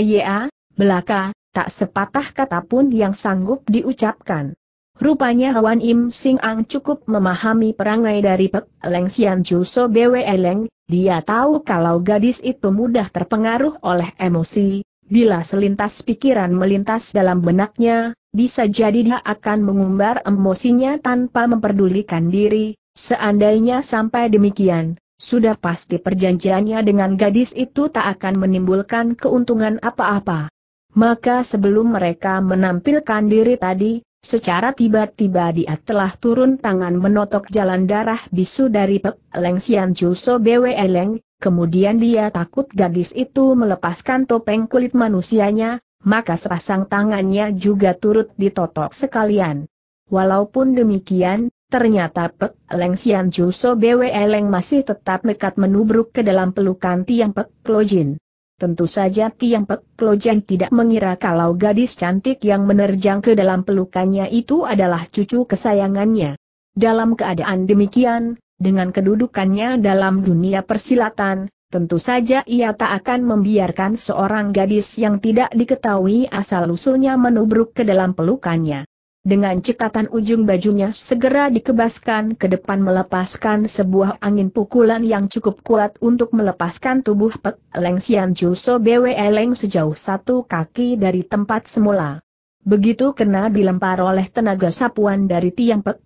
yea, belaka, tak sepatah kata pun yang sanggup diucapkan. Rupanya Hwan Im Sing Ang cukup memahami perangai dari Pek Leng Sian Chu Bwe e Leng, dia tahu kalau gadis itu mudah terpengaruh oleh emosi, bila selintas pikiran melintas dalam benaknya, bisa jadi dia akan mengumbar emosinya tanpa memperdulikan diri, seandainya sampai demikian, sudah pasti perjanjiannya dengan gadis itu tak akan menimbulkan keuntungan apa-apa. Maka sebelum mereka menampilkan diri tadi, Secara tiba-tiba dia telah turun tangan menotok jalan darah bisu dari Pek Leng Sian Juso Bwe Leng, kemudian dia takut gadis itu melepaskan topeng kulit manusianya, maka sepasang tangannya juga turut ditotok sekalian. Walaupun demikian, ternyata Pek Leng Xian Ju So Bwe Leng masih tetap nekat menubruk ke dalam pelukan Tiang Pek Klojin. Tentu saja Tiang Pek Klojin tidak mengira kalau gadis cantik yang menerjang ke dalam pelukannya itu adalah cucu kesayangannya. Dalam keadaan demikian, dengan kedudukannya dalam dunia persilatan, tentu saja ia tak akan membiarkan seorang gadis yang tidak diketahui asal-usulnya menubruk ke dalam pelukannya. Dengan cekatan ujung bajunya segera dikebaskan ke depan melepaskan sebuah angin pukulan yang cukup kuat untuk melepaskan tubuh Pek Leng Sian Juso Bwe Leng sejauh satu kaki dari tempat semula. Begitu kena dilempar oleh tenaga sapuan dari tiang pek,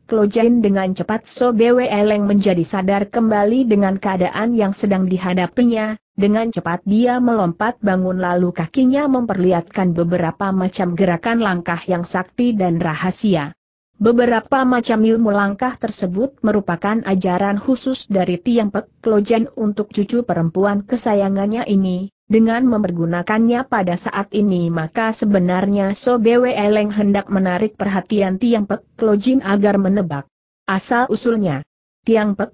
dengan cepat Sobewe Eleng menjadi sadar kembali dengan keadaan yang sedang dihadapinya, dengan cepat dia melompat bangun lalu kakinya memperlihatkan beberapa macam gerakan langkah yang sakti dan rahasia. Beberapa macam ilmu langkah tersebut merupakan ajaran khusus dari tiang pek untuk cucu perempuan kesayangannya ini, dengan mempergunakannya pada saat ini maka sebenarnya So Bwe Leng hendak menarik perhatian Tiang Pek Klojin agar menebak asal-usulnya. Tiang Pek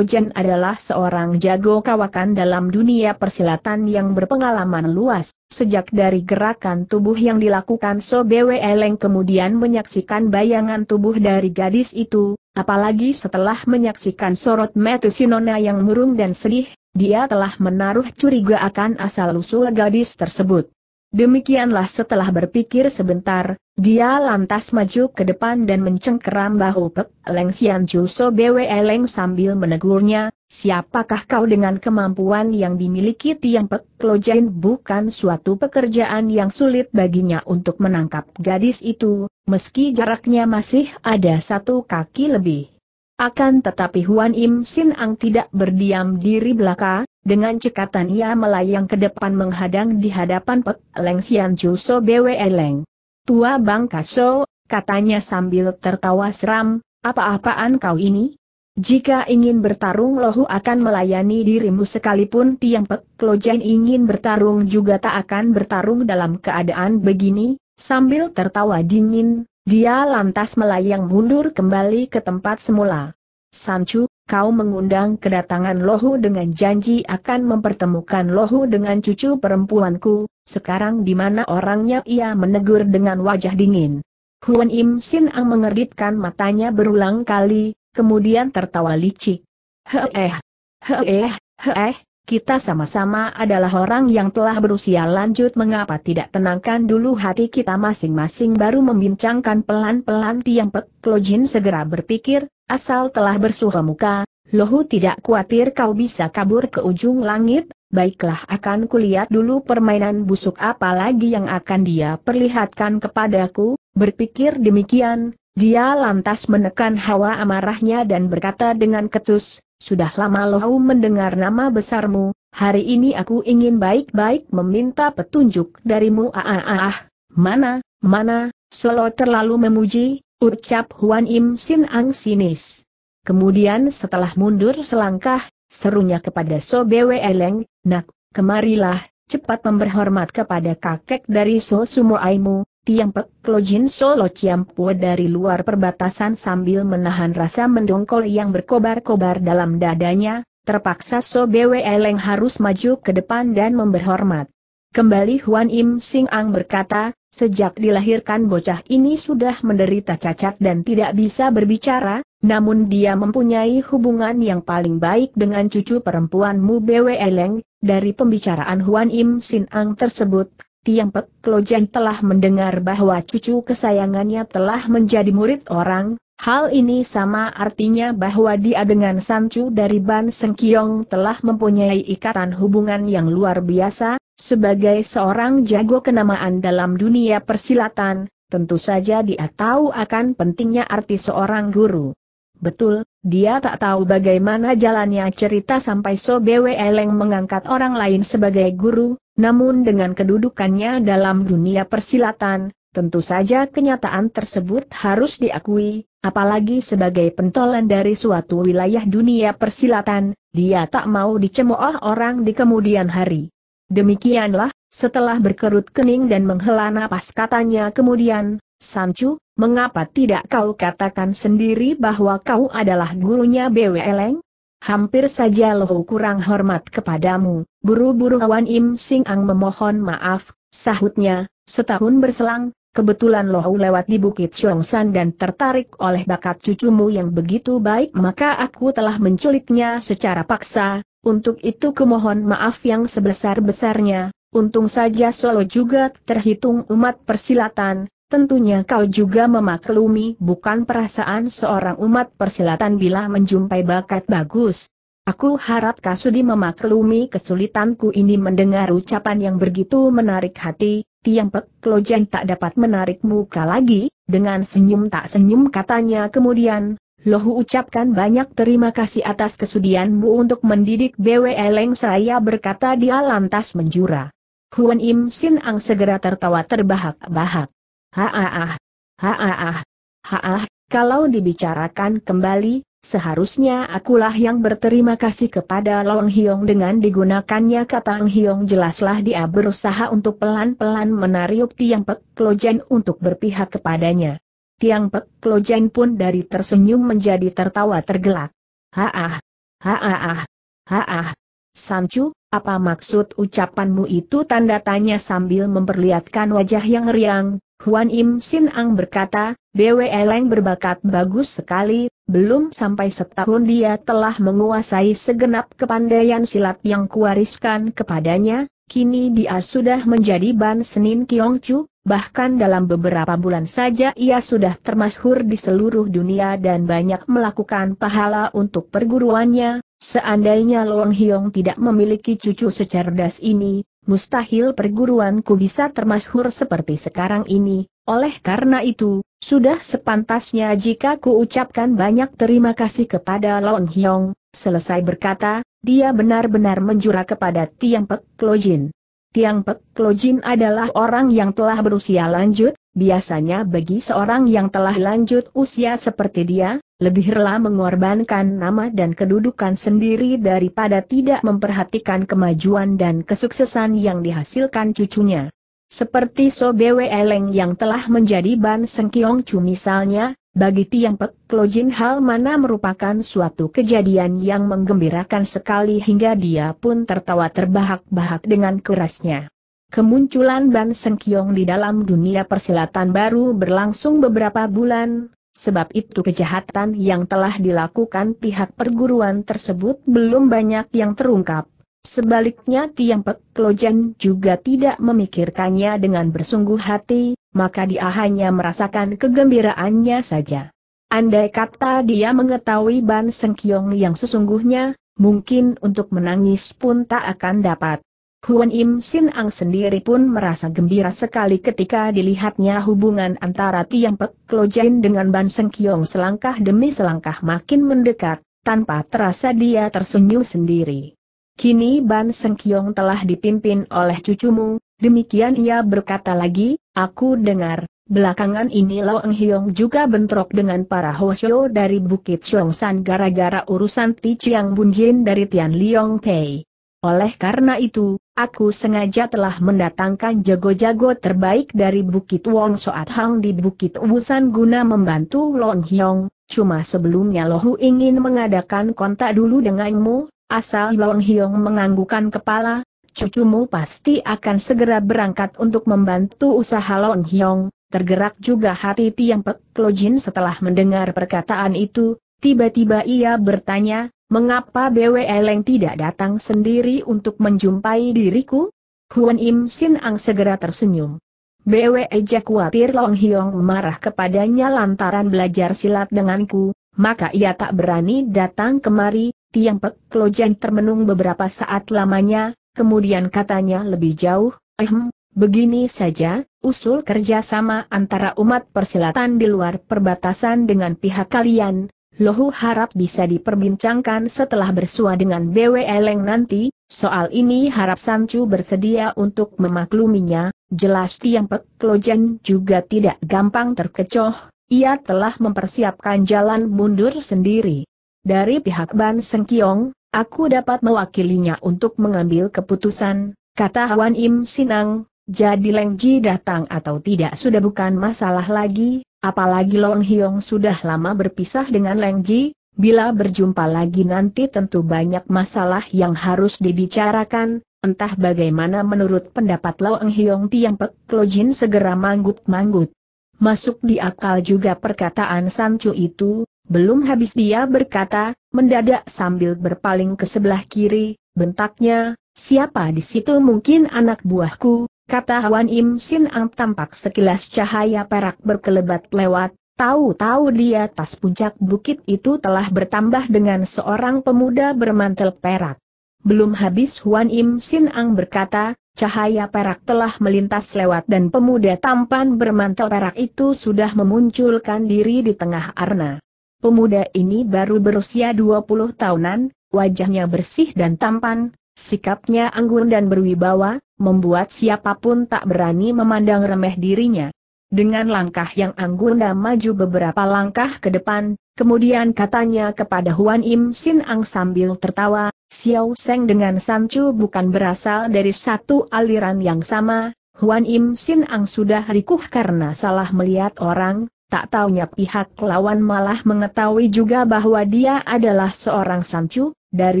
adalah seorang jago kawakan dalam dunia persilatan yang berpengalaman luas, sejak dari gerakan tubuh yang dilakukan So Bwe Leng kemudian menyaksikan bayangan tubuh dari gadis itu, apalagi setelah menyaksikan sorot mata Sinona yang murung dan sedih, dia telah menaruh curiga akan asal-usul gadis tersebut. Demikianlah setelah berpikir sebentar, dia lantas maju ke depan dan mencengkeram bahu Pek Leng Sian Juso Bwe Leng sambil menegurnya, siapakah kau dengan kemampuan yang dimiliki Tiang Pek Lojain bukan suatu pekerjaan yang sulit baginya untuk menangkap gadis itu, meski jaraknya masih ada satu kaki lebih. Akan tetapi Huan Im Sin Ang tidak berdiam diri belaka, dengan cekatan ia melayang ke depan menghadang di hadapan Pek Leng Sian Chu So Bwe Leng. Tua Bang Kaso, katanya sambil tertawa seram, apa-apaan kau ini? Jika ingin bertarung lohu akan melayani dirimu sekalipun tiang Pek Lojen ingin bertarung juga tak akan bertarung dalam keadaan begini, sambil tertawa dingin, dia lantas melayang mundur kembali ke tempat semula. Sancu, kau mengundang kedatangan Lohu dengan janji akan mempertemukan Lohu dengan cucu perempuanku, sekarang di mana orangnya ia menegur dengan wajah dingin. Huan Im Sin Ang mengerditkan matanya berulang kali, kemudian tertawa licik. Heeh, heeh, heeh, kita sama-sama adalah orang yang telah berusia lanjut mengapa tidak tenangkan dulu hati kita masing-masing baru membincangkan pelan-pelan tiang pek. Klojin segera berpikir, asal telah bersuhu muka, Lohu tidak khawatir kau bisa kabur ke ujung langit, baiklah akan kulihat dulu permainan busuk apa lagi yang akan dia perlihatkan kepadaku, berpikir demikian, dia lantas menekan hawa amarahnya dan berkata dengan ketus, sudah lama Lohau mendengar nama besarmu, hari ini aku ingin baik-baik meminta petunjuk darimu. Ah, ah, ah, ah, mana, mana, Solo terlalu memuji, ucap Huan Im Sin Ang sinis. Kemudian setelah mundur selangkah, serunya kepada So Bwe Eleng, nak, kemarilah, cepat memberhormat kepada kakek dari So Sumo Aimu, Tiang Pek Klojin Solo Ciampua dari luar perbatasan sambil menahan rasa mendongkol yang berkobar-kobar dalam dadanya, terpaksa So Bwe Leng harus maju ke depan dan memberhormat. Kembali Huan Im Sing Ang berkata, sejak dilahirkan bocah ini sudah menderita cacat dan tidak bisa berbicara, namun dia mempunyai hubungan yang paling baik dengan cucu perempuanmu Bwe Leng, dari pembicaraan Huan Im Sing Ang tersebut, Pek Klojen telah mendengar bahwa cucu kesayangannya telah menjadi murid orang, hal ini sama artinya bahwa dia dengan Sancu dari Ban Sengkiong telah mempunyai ikatan hubungan yang luar biasa, sebagai seorang jago kenamaan dalam dunia persilatan, tentu saja dia tahu akan pentingnya arti seorang guru. Betul, dia tak tahu bagaimana jalannya cerita sampai So Eleng mengangkat orang lain sebagai guru, namun dengan kedudukannya dalam dunia persilatan, tentu saja kenyataan tersebut harus diakui, apalagi sebagai pentolan dari suatu wilayah dunia persilatan, dia tak mau dicemooh orang di kemudian hari. Demikianlah, setelah berkerut kening dan menghela napas katanya kemudian, Sancu, mengapa tidak kau katakan sendiri bahwa kau adalah gurunya Bwe Leng? hampir saja lohu kurang hormat kepadamu, buru-buru Wan Im Sing Ang memohon maaf, sahutnya, setahun berselang, kebetulan lohu lewat di Bukit San dan tertarik oleh bakat cucumu yang begitu baik maka aku telah menculiknya secara paksa, untuk itu kemohon maaf yang sebesar-besarnya, untung saja Solo juga terhitung umat persilatan, Tentunya kau juga memaklumi bukan perasaan seorang umat persilatan bila menjumpai bakat bagus. Aku harap Kasudi memaklumi kesulitanku ini mendengar ucapan yang begitu menarik hati, Tiang Pek Lojen tak dapat menarik muka lagi, dengan senyum tak senyum katanya kemudian, Lohu ucapkan banyak terima kasih atas kesudianmu untuk mendidik BW Eleng saya berkata dia lantas menjura. Huan Im Sin Ang segera tertawa terbahak-bahak. Haah, haah, haah. kalau dibicarakan kembali, seharusnya akulah yang berterima kasih kepada Long Hiong dengan digunakannya kata Long Hiong jelaslah dia berusaha untuk pelan-pelan menarik Tiang Pek Klojen untuk berpihak kepadanya. Tiang Pek Klojen pun dari tersenyum menjadi tertawa tergelak. haah, haah. haah, Sancu, apa maksud ucapanmu itu tanda tanya sambil memperlihatkan wajah yang riang, Huan Im Sin Ang berkata, Bwe Leng berbakat bagus sekali, belum sampai setahun dia telah menguasai segenap kepandaian silat yang kuwariskan kepadanya, kini dia sudah menjadi ban Senin Kiong Chu, bahkan dalam beberapa bulan saja ia sudah termasyhur di seluruh dunia dan banyak melakukan pahala untuk perguruannya, seandainya Luang Hiong tidak memiliki cucu secerdas ini, mustahil perguruanku bisa termasyhur seperti sekarang ini, oleh karena itu, sudah sepantasnya jika ku ucapkan banyak terima kasih kepada Lon Hyong, selesai berkata, dia benar-benar menjura kepada Tiang Pek Jin. Tiang Pek Jin adalah orang yang telah berusia lanjut, biasanya bagi seorang yang telah lanjut usia seperti dia, lebih rela mengorbankan nama dan kedudukan sendiri daripada tidak memperhatikan kemajuan dan kesuksesan yang dihasilkan cucunya. Seperti Sobewe Eleng yang telah menjadi Ban Seng Kiong Chu misalnya, bagi Tiang Pek Klojin hal mana merupakan suatu kejadian yang menggembirakan sekali hingga dia pun tertawa terbahak-bahak dengan kerasnya. Kemunculan Ban Sengkiong di dalam dunia persilatan baru berlangsung beberapa bulan, sebab itu kejahatan yang telah dilakukan pihak perguruan tersebut belum banyak yang terungkap. Sebaliknya Tiang Pek Klojen juga tidak memikirkannya dengan bersungguh hati, maka dia hanya merasakan kegembiraannya saja. Andai kata dia mengetahui Ban Sengkiong yang sesungguhnya, mungkin untuk menangis pun tak akan dapat. Huan Im Sin Ang sendiri pun merasa gembira sekali ketika dilihatnya hubungan antara Tiang Pek Jain dengan Ban Seng Kiong selangkah demi selangkah makin mendekat, tanpa terasa dia tersenyum sendiri. Kini Ban Seng Kiong telah dipimpin oleh cucumu, demikian ia berkata lagi, aku dengar, belakangan ini Lo Eng Hiong juga bentrok dengan para Hoshio dari Bukit Siong San gara-gara urusan Ti Chiang Jin dari Tian Liong Pei. Oleh karena itu, aku sengaja telah mendatangkan jago-jago terbaik dari Bukit Wong Soat Hang di Bukit Wusan guna membantu Long Hyong, cuma sebelumnya Lohu ingin mengadakan kontak dulu denganmu, asal Long Hyong menganggukan kepala, cucumu pasti akan segera berangkat untuk membantu usaha Long Hyong. Tergerak juga hati Tiang Pek Jin setelah mendengar perkataan itu, tiba-tiba ia bertanya, Mengapa Bwe Leng tidak datang sendiri untuk menjumpai diriku? Huan Im Sin Ang segera tersenyum. Bwe Eja khawatir Long Hiong marah kepadanya lantaran belajar silat denganku, maka ia tak berani datang kemari, Tiang Pek Klojan termenung beberapa saat lamanya, kemudian katanya lebih jauh, ehm, begini saja, usul kerjasama antara umat persilatan di luar perbatasan dengan pihak kalian, Lohu harap bisa diperbincangkan setelah bersua dengan BW Leng nanti, soal ini harap Sancu bersedia untuk memakluminya, jelas Tiang Pek Lojen juga tidak gampang terkecoh, ia telah mempersiapkan jalan mundur sendiri. Dari pihak Ban Sengkiong, aku dapat mewakilinya untuk mengambil keputusan, kata Hwan Im Sinang, jadi Leng Ji datang atau tidak sudah bukan masalah lagi, Apalagi Long Hyong sudah lama berpisah dengan Leng Ji, bila berjumpa lagi nanti tentu banyak masalah yang harus dibicarakan, entah bagaimana menurut pendapat Long Hyong Tiang Pek Jin segera manggut-manggut. Masuk di akal juga perkataan Sancu itu, belum habis dia berkata, mendadak sambil berpaling ke sebelah kiri, bentaknya, siapa di situ mungkin anak buahku, kata Wan Im Sin Ang tampak sekilas cahaya perak berkelebat lewat, tahu-tahu di atas puncak bukit itu telah bertambah dengan seorang pemuda bermantel perak. Belum habis Wan Im Sin Ang berkata, cahaya perak telah melintas lewat dan pemuda tampan bermantel perak itu sudah memunculkan diri di tengah arna. Pemuda ini baru berusia 20 tahunan, wajahnya bersih dan tampan, sikapnya anggun dan berwibawa, membuat siapapun tak berani memandang remeh dirinya. Dengan langkah yang anggun dan maju beberapa langkah ke depan, kemudian katanya kepada Huan Im Sin Ang sambil tertawa, Xiao Seng dengan Chu bukan berasal dari satu aliran yang sama, Huan Im Sin Ang sudah rikuh karena salah melihat orang, tak taunya pihak lawan malah mengetahui juga bahwa dia adalah seorang Chu, dari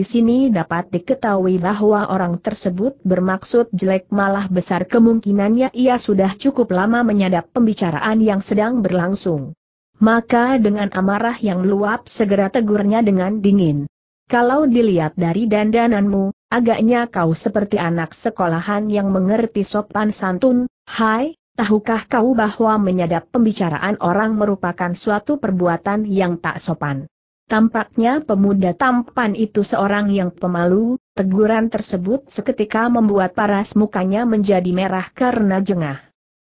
sini dapat diketahui bahwa orang tersebut bermaksud jelek malah besar kemungkinannya ia sudah cukup lama menyadap pembicaraan yang sedang berlangsung. Maka dengan amarah yang luap segera tegurnya dengan dingin. Kalau dilihat dari dandananmu, agaknya kau seperti anak sekolahan yang mengerti sopan santun, hai, tahukah kau bahwa menyadap pembicaraan orang merupakan suatu perbuatan yang tak sopan. Tampaknya pemuda tampan itu seorang yang pemalu, teguran tersebut seketika membuat paras mukanya menjadi merah karena jengah.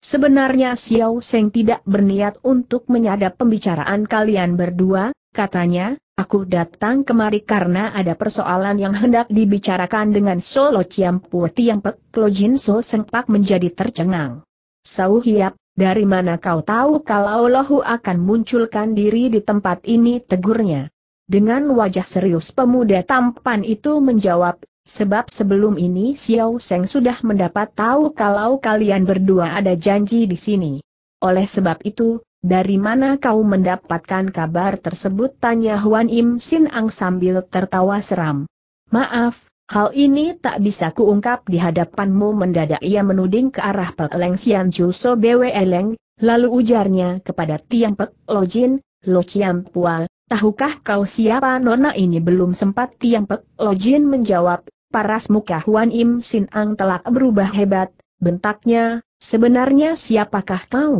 Sebenarnya Xiao Seng tidak berniat untuk menyadap pembicaraan kalian berdua, katanya, aku datang kemari karena ada persoalan yang hendak dibicarakan dengan Solo Ciampu yang Pek Lo Jin So Seng Pak menjadi tercengang. Sau Hiap, dari mana kau tahu kalau Lohu akan munculkan diri di tempat ini tegurnya? Dengan wajah serius pemuda tampan itu menjawab, sebab sebelum ini Xiao Seng sudah mendapat tahu kalau kalian berdua ada janji di sini. Oleh sebab itu, dari mana kau mendapatkan kabar tersebut? Tanya Huan Im Sin Ang sambil tertawa seram. Maaf, Hal ini tak bisa kuungkap di hadapanmu mendadak ia menuding ke arah Pek Leng Sian Ju So Bwe Leng, lalu ujarnya kepada Tiang Pek Lo Jin, Lo Chiam Pua, tahukah kau siapa nona ini belum sempat Tiang Pek Lo Jin menjawab, paras muka Huan Im Sin Ang telah berubah hebat, bentaknya, sebenarnya siapakah kau?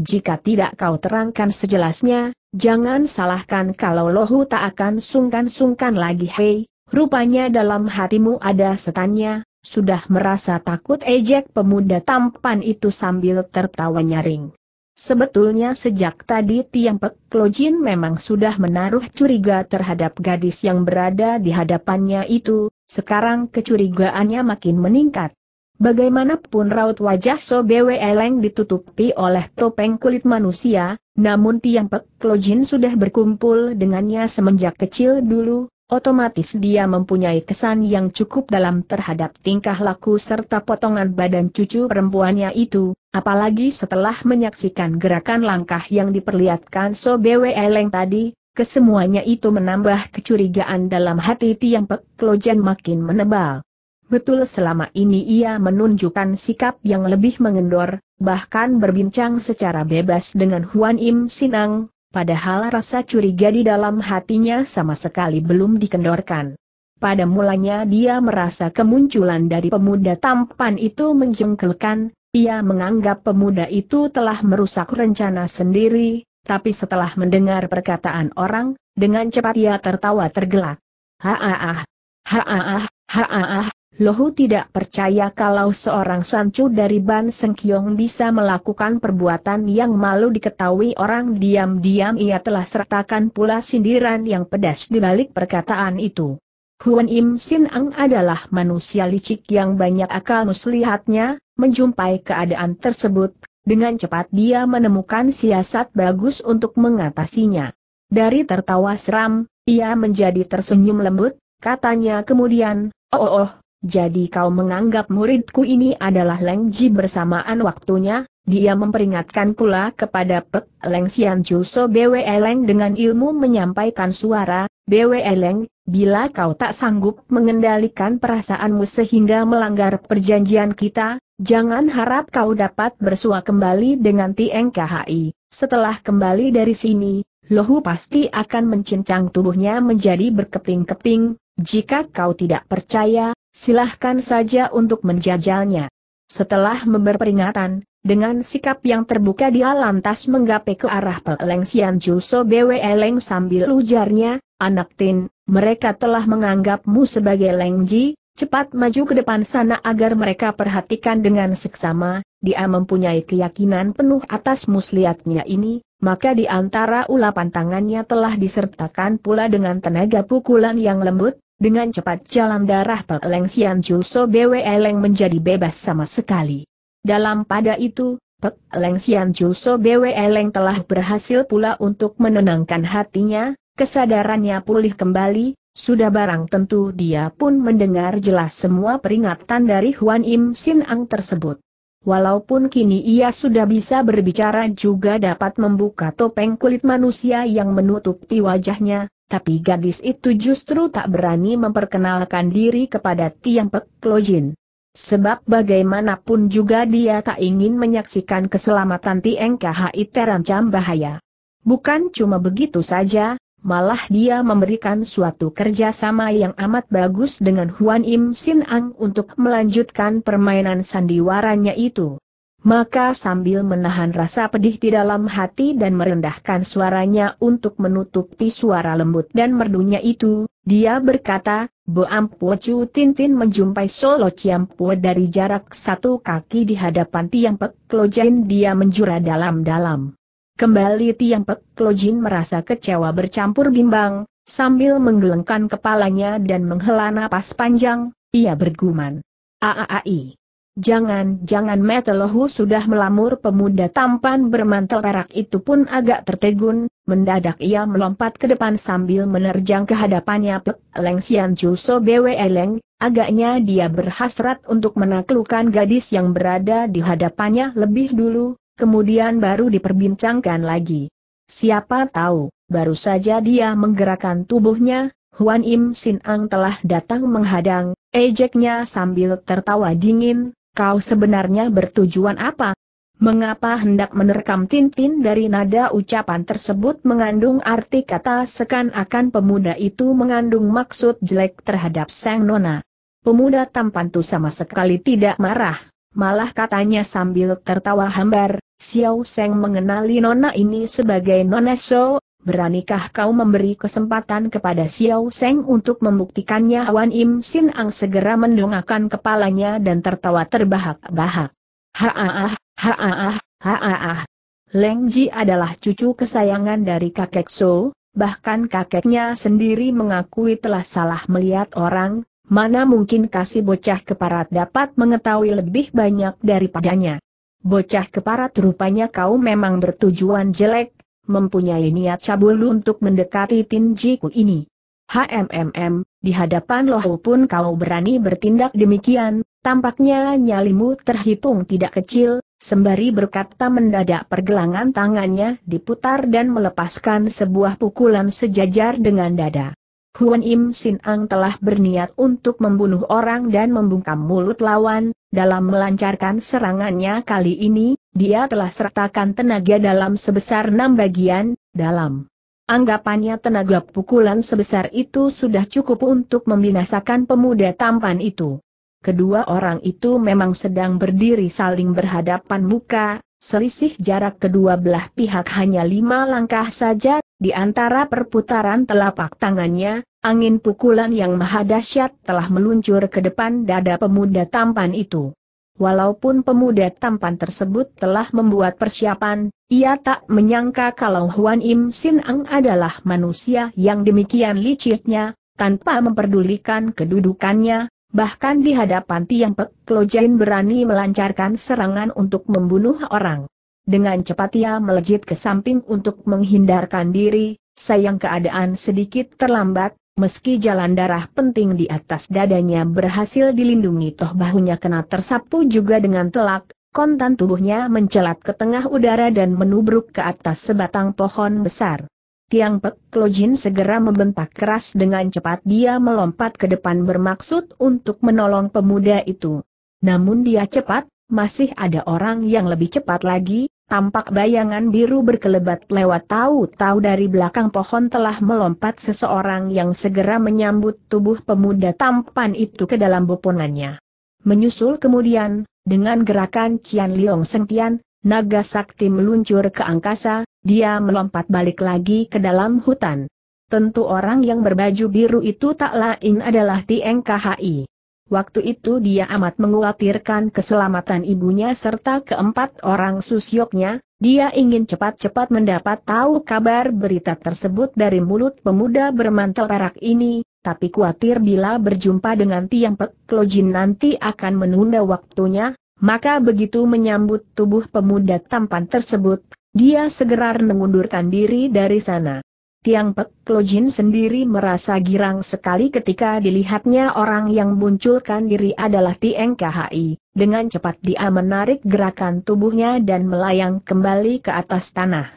Jika tidak kau terangkan sejelasnya, jangan salahkan kalau lohu tak akan sungkan-sungkan lagi hei, Rupanya dalam hatimu ada setannya, sudah merasa takut ejek pemuda tampan itu sambil tertawa nyaring. Sebetulnya sejak tadi Tiang Pek Klojin memang sudah menaruh curiga terhadap gadis yang berada di hadapannya itu, sekarang kecurigaannya makin meningkat. Bagaimanapun raut wajah Sobewe Eleng ditutupi oleh topeng kulit manusia, namun Tiang Pek Klojin sudah berkumpul dengannya semenjak kecil dulu, Otomatis dia mempunyai kesan yang cukup dalam terhadap tingkah laku serta potongan badan cucu perempuannya itu, apalagi setelah menyaksikan gerakan langkah yang diperlihatkan Sobewe Eleng tadi, kesemuanya itu menambah kecurigaan dalam hati Tiang Pek Klojen makin menebal. Betul selama ini ia menunjukkan sikap yang lebih mengendor, bahkan berbincang secara bebas dengan Huan Im Sinang, padahal rasa curiga di dalam hatinya sama sekali belum dikendorkan. Pada mulanya dia merasa kemunculan dari pemuda tampan itu menjengkelkan, ia menganggap pemuda itu telah merusak rencana sendiri, tapi setelah mendengar perkataan orang, dengan cepat ia tertawa tergelak. Haaah, haaah, haaah, Lohu tidak percaya kalau seorang Sancu dari Ban Sengkyong bisa melakukan perbuatan yang malu diketahui orang diam-diam ia telah sertakan pula sindiran yang pedas di balik perkataan itu. Huan Im Sin Ang adalah manusia licik yang banyak akal muslihatnya, menjumpai keadaan tersebut, dengan cepat dia menemukan siasat bagus untuk mengatasinya. Dari tertawa seram, ia menjadi tersenyum lembut, katanya kemudian, oh oh, oh jadi kau menganggap muridku ini adalah Leng Ji bersamaan waktunya, dia memperingatkan pula kepada Pek Leng Xian Ju So Bwe Leng dengan ilmu menyampaikan suara, Bwe Leng, bila kau tak sanggup mengendalikan perasaanmu sehingga melanggar perjanjian kita, jangan harap kau dapat bersua kembali dengan Tieng KHI. Setelah kembali dari sini, Lohu pasti akan mencincang tubuhnya menjadi berkeping-keping, jika kau tidak percaya, silahkan saja untuk menjajalnya. Setelah member peringatan, dengan sikap yang terbuka dia lantas menggapai ke arah Peleng Sian Juso Bwe e Leng sambil ujarnya, Anak Tin, mereka telah menganggapmu sebagai Leng Ji, cepat maju ke depan sana agar mereka perhatikan dengan seksama, dia mempunyai keyakinan penuh atas muslihatnya ini, maka di antara ulapan tangannya telah disertakan pula dengan tenaga pukulan yang lembut, dengan cepat jalan darah Peleng Sian Chu So Bwe Eleng menjadi bebas sama sekali. Dalam pada itu, Peleng Sian Chu So Bwe Eleng telah berhasil pula untuk menenangkan hatinya, kesadarannya pulih kembali, sudah barang tentu dia pun mendengar jelas semua peringatan dari Huan Im Sin Ang tersebut. Walaupun kini ia sudah bisa berbicara juga dapat membuka topeng kulit manusia yang menutupi wajahnya, tapi gadis itu justru tak berani memperkenalkan diri kepada Tiang Pek Lojin. Sebab bagaimanapun juga dia tak ingin menyaksikan keselamatan Tiang KHI terancam bahaya. Bukan cuma begitu saja, malah dia memberikan suatu kerjasama yang amat bagus dengan Huan Im Sin Ang untuk melanjutkan permainan sandiwaranya itu. Maka sambil menahan rasa pedih di dalam hati dan merendahkan suaranya untuk menutupi suara lembut dan merdunya itu, dia berkata, Boam Chu Tintin menjumpai Solo Ciampua dari jarak satu kaki di hadapan Tiang Pek Jin dia menjura dalam-dalam. Kembali Tiang Pek Jin merasa kecewa bercampur bimbang, sambil menggelengkan kepalanya dan menghela napas panjang, ia bergumam. Aaai. Jangan-jangan Metelohu sudah melamur pemuda tampan bermantel perak itu pun agak tertegun, mendadak ia melompat ke depan sambil menerjang ke hadapannya Pek Leng Sian Juso Bwe Leng, agaknya dia berhasrat untuk menaklukkan gadis yang berada di hadapannya lebih dulu, kemudian baru diperbincangkan lagi. Siapa tahu, baru saja dia menggerakkan tubuhnya, Huan Im Sin Ang telah datang menghadang, ejeknya sambil tertawa dingin, Kau sebenarnya bertujuan apa? Mengapa hendak menerkam Tintin dari nada ucapan tersebut mengandung arti kata sekan-akan pemuda itu mengandung maksud jelek terhadap sang nona. Pemuda tampan itu sama sekali tidak marah, malah katanya sambil tertawa hambar, Xiao Seng mengenali nona ini sebagai nona So, Beranikah kau memberi kesempatan kepada Xiao Seng untuk membuktikannya? Wan Im Sin Ang segera mendongakkan kepalanya dan tertawa terbahak-bahak. Haaah, haaah, haaah. Leng Ji adalah cucu kesayangan dari kakek So, bahkan kakeknya sendiri mengakui telah salah melihat orang, mana mungkin kasih bocah keparat dapat mengetahui lebih banyak daripadanya. Bocah keparat rupanya kau memang bertujuan jelek, mempunyai niat cabul untuk mendekati Tinjiku ini. HMMM, di hadapan lohu pun kau berani bertindak demikian, tampaknya nyalimu terhitung tidak kecil, sembari berkata mendadak pergelangan tangannya diputar dan melepaskan sebuah pukulan sejajar dengan dada. Huan Im Sin Ang telah berniat untuk membunuh orang dan membungkam mulut lawan, dalam melancarkan serangannya kali ini, dia telah sertakan tenaga dalam sebesar enam bagian, dalam. Anggapannya tenaga pukulan sebesar itu sudah cukup untuk membinasakan pemuda tampan itu. Kedua orang itu memang sedang berdiri saling berhadapan muka, selisih jarak kedua belah pihak hanya lima langkah saja, di antara perputaran telapak tangannya, angin pukulan yang maha dahsyat telah meluncur ke depan dada pemuda tampan itu. Walaupun pemuda tampan tersebut telah membuat persiapan, ia tak menyangka kalau Huan Im Sin Ang adalah manusia yang demikian liciknya, tanpa memperdulikan kedudukannya, bahkan di hadapan Tiang Pek Klojen berani melancarkan serangan untuk membunuh orang. Dengan cepat ia melejit ke samping untuk menghindarkan diri, sayang keadaan sedikit terlambat, meski jalan darah penting di atas dadanya berhasil dilindungi toh bahunya kena tersapu juga dengan telak, kontan tubuhnya mencelat ke tengah udara dan menubruk ke atas sebatang pohon besar. Tiang Pek Klojin segera membentak keras dengan cepat dia melompat ke depan bermaksud untuk menolong pemuda itu. Namun dia cepat, masih ada orang yang lebih cepat lagi, Tampak bayangan biru berkelebat lewat tahu-tahu dari belakang pohon telah melompat seseorang yang segera menyambut tubuh pemuda tampan itu ke dalam bopongannya. Menyusul kemudian, dengan gerakan Cian Liong Sentian, naga sakti meluncur ke angkasa, dia melompat balik lagi ke dalam hutan. Tentu orang yang berbaju biru itu tak lain adalah Tieng KHI. Waktu itu dia amat menguatirkan keselamatan ibunya serta keempat orang susyoknya, dia ingin cepat-cepat mendapat tahu kabar berita tersebut dari mulut pemuda bermantel perak ini, tapi khawatir bila berjumpa dengan Tiang Peklojin Klojin nanti akan menunda waktunya, maka begitu menyambut tubuh pemuda tampan tersebut, dia segera mengundurkan diri dari sana. Tiang Pek Jin sendiri merasa girang sekali ketika dilihatnya orang yang munculkan diri adalah Tieng KHI. Dengan cepat dia menarik gerakan tubuhnya dan melayang kembali ke atas tanah.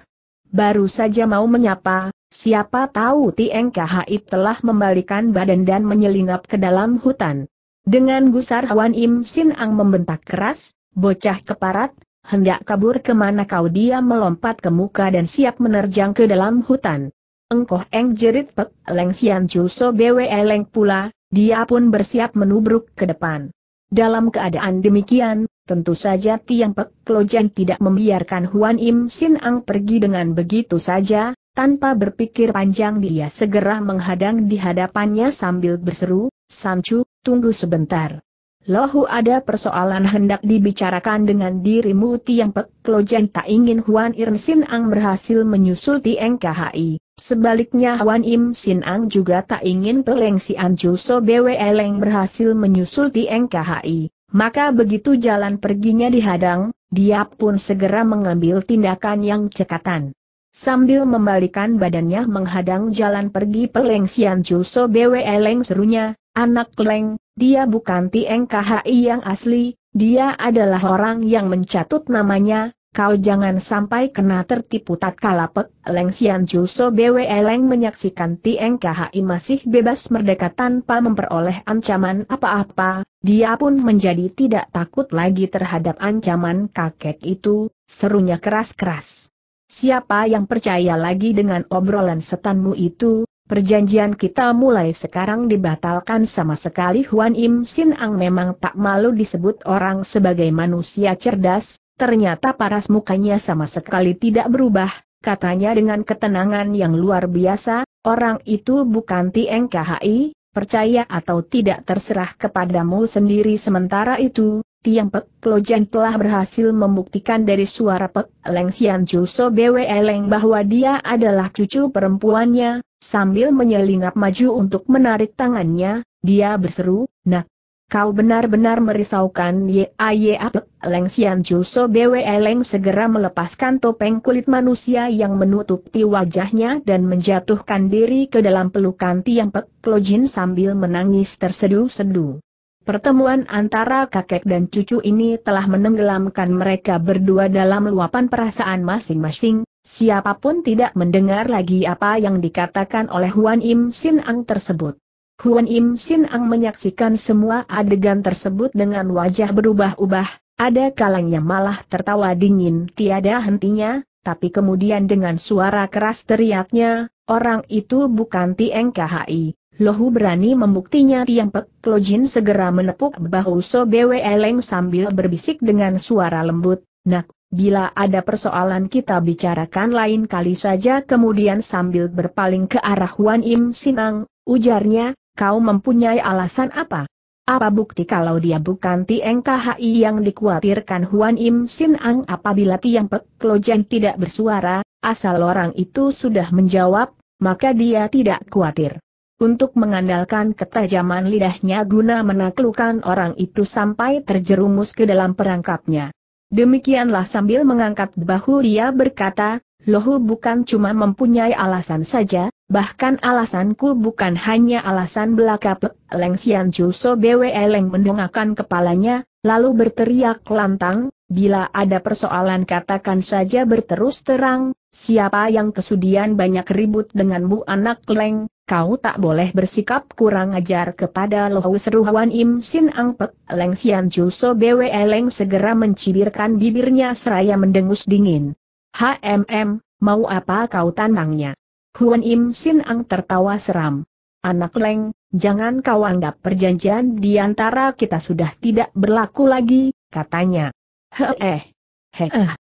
Baru saja mau menyapa, siapa tahu Tieng KHI telah membalikan badan dan menyelinap ke dalam hutan. Dengan gusar Wan Im Sin Ang membentak keras, bocah keparat, hendak kabur kemana kau dia melompat ke muka dan siap menerjang ke dalam hutan engkoh eng jerit pek, leng sian julso bwe leng pula, dia pun bersiap menubruk ke depan. Dalam keadaan demikian, tentu saja Tiang Pek Klojan tidak membiarkan Huan Im Sin Ang pergi dengan begitu saja, tanpa berpikir panjang dia segera menghadang di hadapannya sambil berseru, Sancu tunggu sebentar. Lohu ada persoalan hendak dibicarakan dengan dirimu Tiang Pek Klojan tak ingin Huan Im Sin Ang berhasil menyusul Tiang KHI. Sebaliknya Wan Im Sin Ang juga tak ingin Peleng Si Anju So Bwe Leng berhasil menyusul di NKHI. maka begitu jalan perginya dihadang, dia pun segera mengambil tindakan yang cekatan. Sambil membalikan badannya menghadang jalan pergi Peleng Si Anju So Bwe Leng serunya, anak Leng, dia bukan Tieng yang asli, dia adalah orang yang mencatut namanya, Kau jangan sampai kena tertipu tatkala Pek Leng Sian Ju So Bwe Leng menyaksikan Tieng KHI masih bebas merdeka tanpa memperoleh ancaman apa-apa, dia pun menjadi tidak takut lagi terhadap ancaman kakek itu, serunya keras-keras. Siapa yang percaya lagi dengan obrolan setanmu itu, perjanjian kita mulai sekarang dibatalkan sama sekali Huan Im Sin Ang memang tak malu disebut orang sebagai manusia cerdas, Ternyata paras mukanya sama sekali tidak berubah, katanya dengan ketenangan yang luar biasa, orang itu bukan TNKHI, percaya atau tidak terserah kepadamu sendiri sementara itu, Tiang Pek Klojen telah berhasil membuktikan dari suara Pek Leng Sian Juso Bwe Leng bahwa dia adalah cucu perempuannya, sambil menyelinap maju untuk menarik tangannya, dia berseru, nak, Kau benar-benar merisaukan ye ye-aye Yaya Leng Sian Juso Bwe Leng segera melepaskan topeng kulit manusia yang menutupi wajahnya dan menjatuhkan diri ke dalam pelukan Tiang Pek Klojin sambil menangis terseduh-seduh. Pertemuan antara kakek dan cucu ini telah menenggelamkan mereka berdua dalam luapan perasaan masing-masing, siapapun tidak mendengar lagi apa yang dikatakan oleh Huan Im Sin Ang tersebut. Huan Im Sin Ang menyaksikan semua adegan tersebut dengan wajah berubah-ubah, ada kalanya malah tertawa dingin tiada hentinya, tapi kemudian dengan suara keras teriaknya, orang itu bukan Tieng KHI. Lohu berani membuktinya Tiang Pek Klojin segera menepuk bahu So Bwe Leng sambil berbisik dengan suara lembut, Nak, bila ada persoalan kita bicarakan lain kali saja kemudian sambil berpaling ke arah Huan Im Sinang, ujarnya, kau mempunyai alasan apa? Apa bukti kalau dia bukan Tieng KHI yang dikhawatirkan Huan Im Sin Ang apabila Tiang Pek tidak bersuara, asal orang itu sudah menjawab, maka dia tidak khawatir. Untuk mengandalkan ketajaman lidahnya guna menaklukkan orang itu sampai terjerumus ke dalam perangkapnya. Demikianlah sambil mengangkat bahu dia berkata, Lohu bukan cuma mempunyai alasan saja, bahkan alasanku bukan hanya alasan belaka Pek Leng Sian Juso Bwe Leng mendongakkan kepalanya, lalu berteriak lantang, bila ada persoalan katakan saja berterus terang, siapa yang kesudian banyak ribut denganmu anak Leng, kau tak boleh bersikap kurang ajar kepada Lohu seru Wan Im Sin Ang Pek Leng Sian Juso Bwe Leng segera mencibirkan bibirnya seraya mendengus dingin. HMM, mau apa kau tantangnya? Huan Im Sin Ang tertawa seram. Anak leng, jangan kau anggap perjanjian di antara kita sudah tidak berlaku lagi, katanya. Heeh. Heeh. Eh. Ah.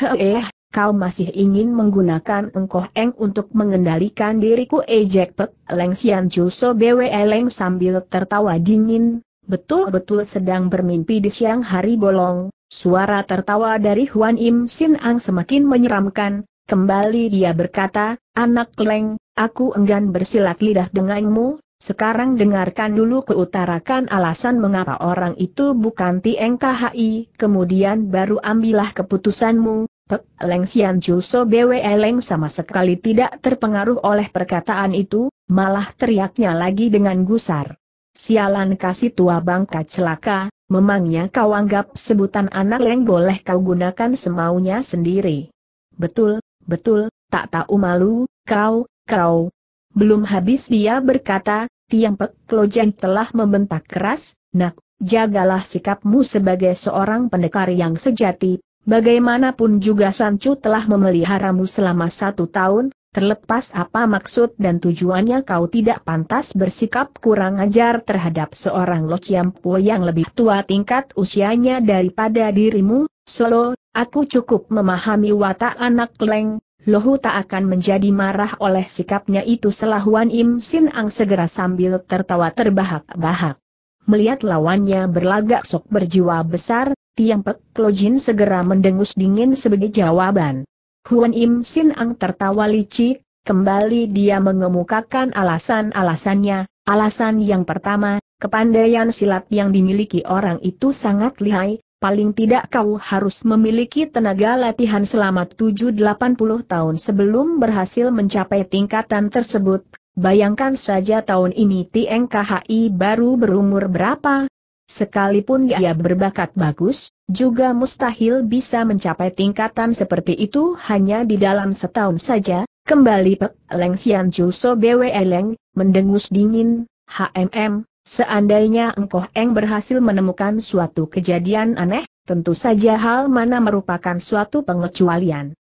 Heeh, kau masih ingin menggunakan engkoh eng untuk mengendalikan diriku ejek eh, pek, leng sian juso bwe eh leng sambil tertawa dingin, betul-betul sedang bermimpi di siang hari bolong, Suara tertawa dari Huan Im Sin Ang semakin menyeramkan, kembali dia berkata, Anak Leng, aku enggan bersilat lidah denganmu, sekarang dengarkan dulu keutarakan alasan mengapa orang itu bukan Tieng KHI, kemudian baru ambillah keputusanmu, Pek Leng Sian Juso BWE Leng sama sekali tidak terpengaruh oleh perkataan itu, malah teriaknya lagi dengan gusar. Sialan kasih tua bangka celaka, Memangnya kau anggap sebutan anak yang boleh kau gunakan semaunya sendiri. Betul, betul, tak tahu malu, kau, kau. Belum habis dia berkata, Tiang Pek Lojen telah membentak keras, nak, jagalah sikapmu sebagai seorang pendekar yang sejati, bagaimanapun juga Sancu telah memeliharamu selama satu tahun, Terlepas apa maksud dan tujuannya kau tidak pantas bersikap kurang ajar terhadap seorang Lo Chiampo yang lebih tua tingkat usianya daripada dirimu, Solo, aku cukup memahami watak anak Leng, Lohu tak akan menjadi marah oleh sikapnya itu selahuan Im Sin Ang segera sambil tertawa terbahak-bahak. Melihat lawannya berlagak sok berjiwa besar, Tiang Pek Jin segera mendengus dingin sebagai jawaban. Huan Im Sin Ang tertawa licik, kembali dia mengemukakan alasan-alasannya, alasan yang pertama, kepandaian silat yang dimiliki orang itu sangat lihai, paling tidak kau harus memiliki tenaga latihan selama 7-80 tahun sebelum berhasil mencapai tingkatan tersebut, bayangkan saja tahun ini TNKHI baru berumur berapa, Sekalipun dia berbakat bagus, juga mustahil bisa mencapai tingkatan seperti itu hanya di dalam setahun saja, kembali Pek Leng Sian Ju So Bwe Leng, mendengus dingin, HMM, seandainya Engkoh Eng berhasil menemukan suatu kejadian aneh, tentu saja hal mana merupakan suatu pengecualian.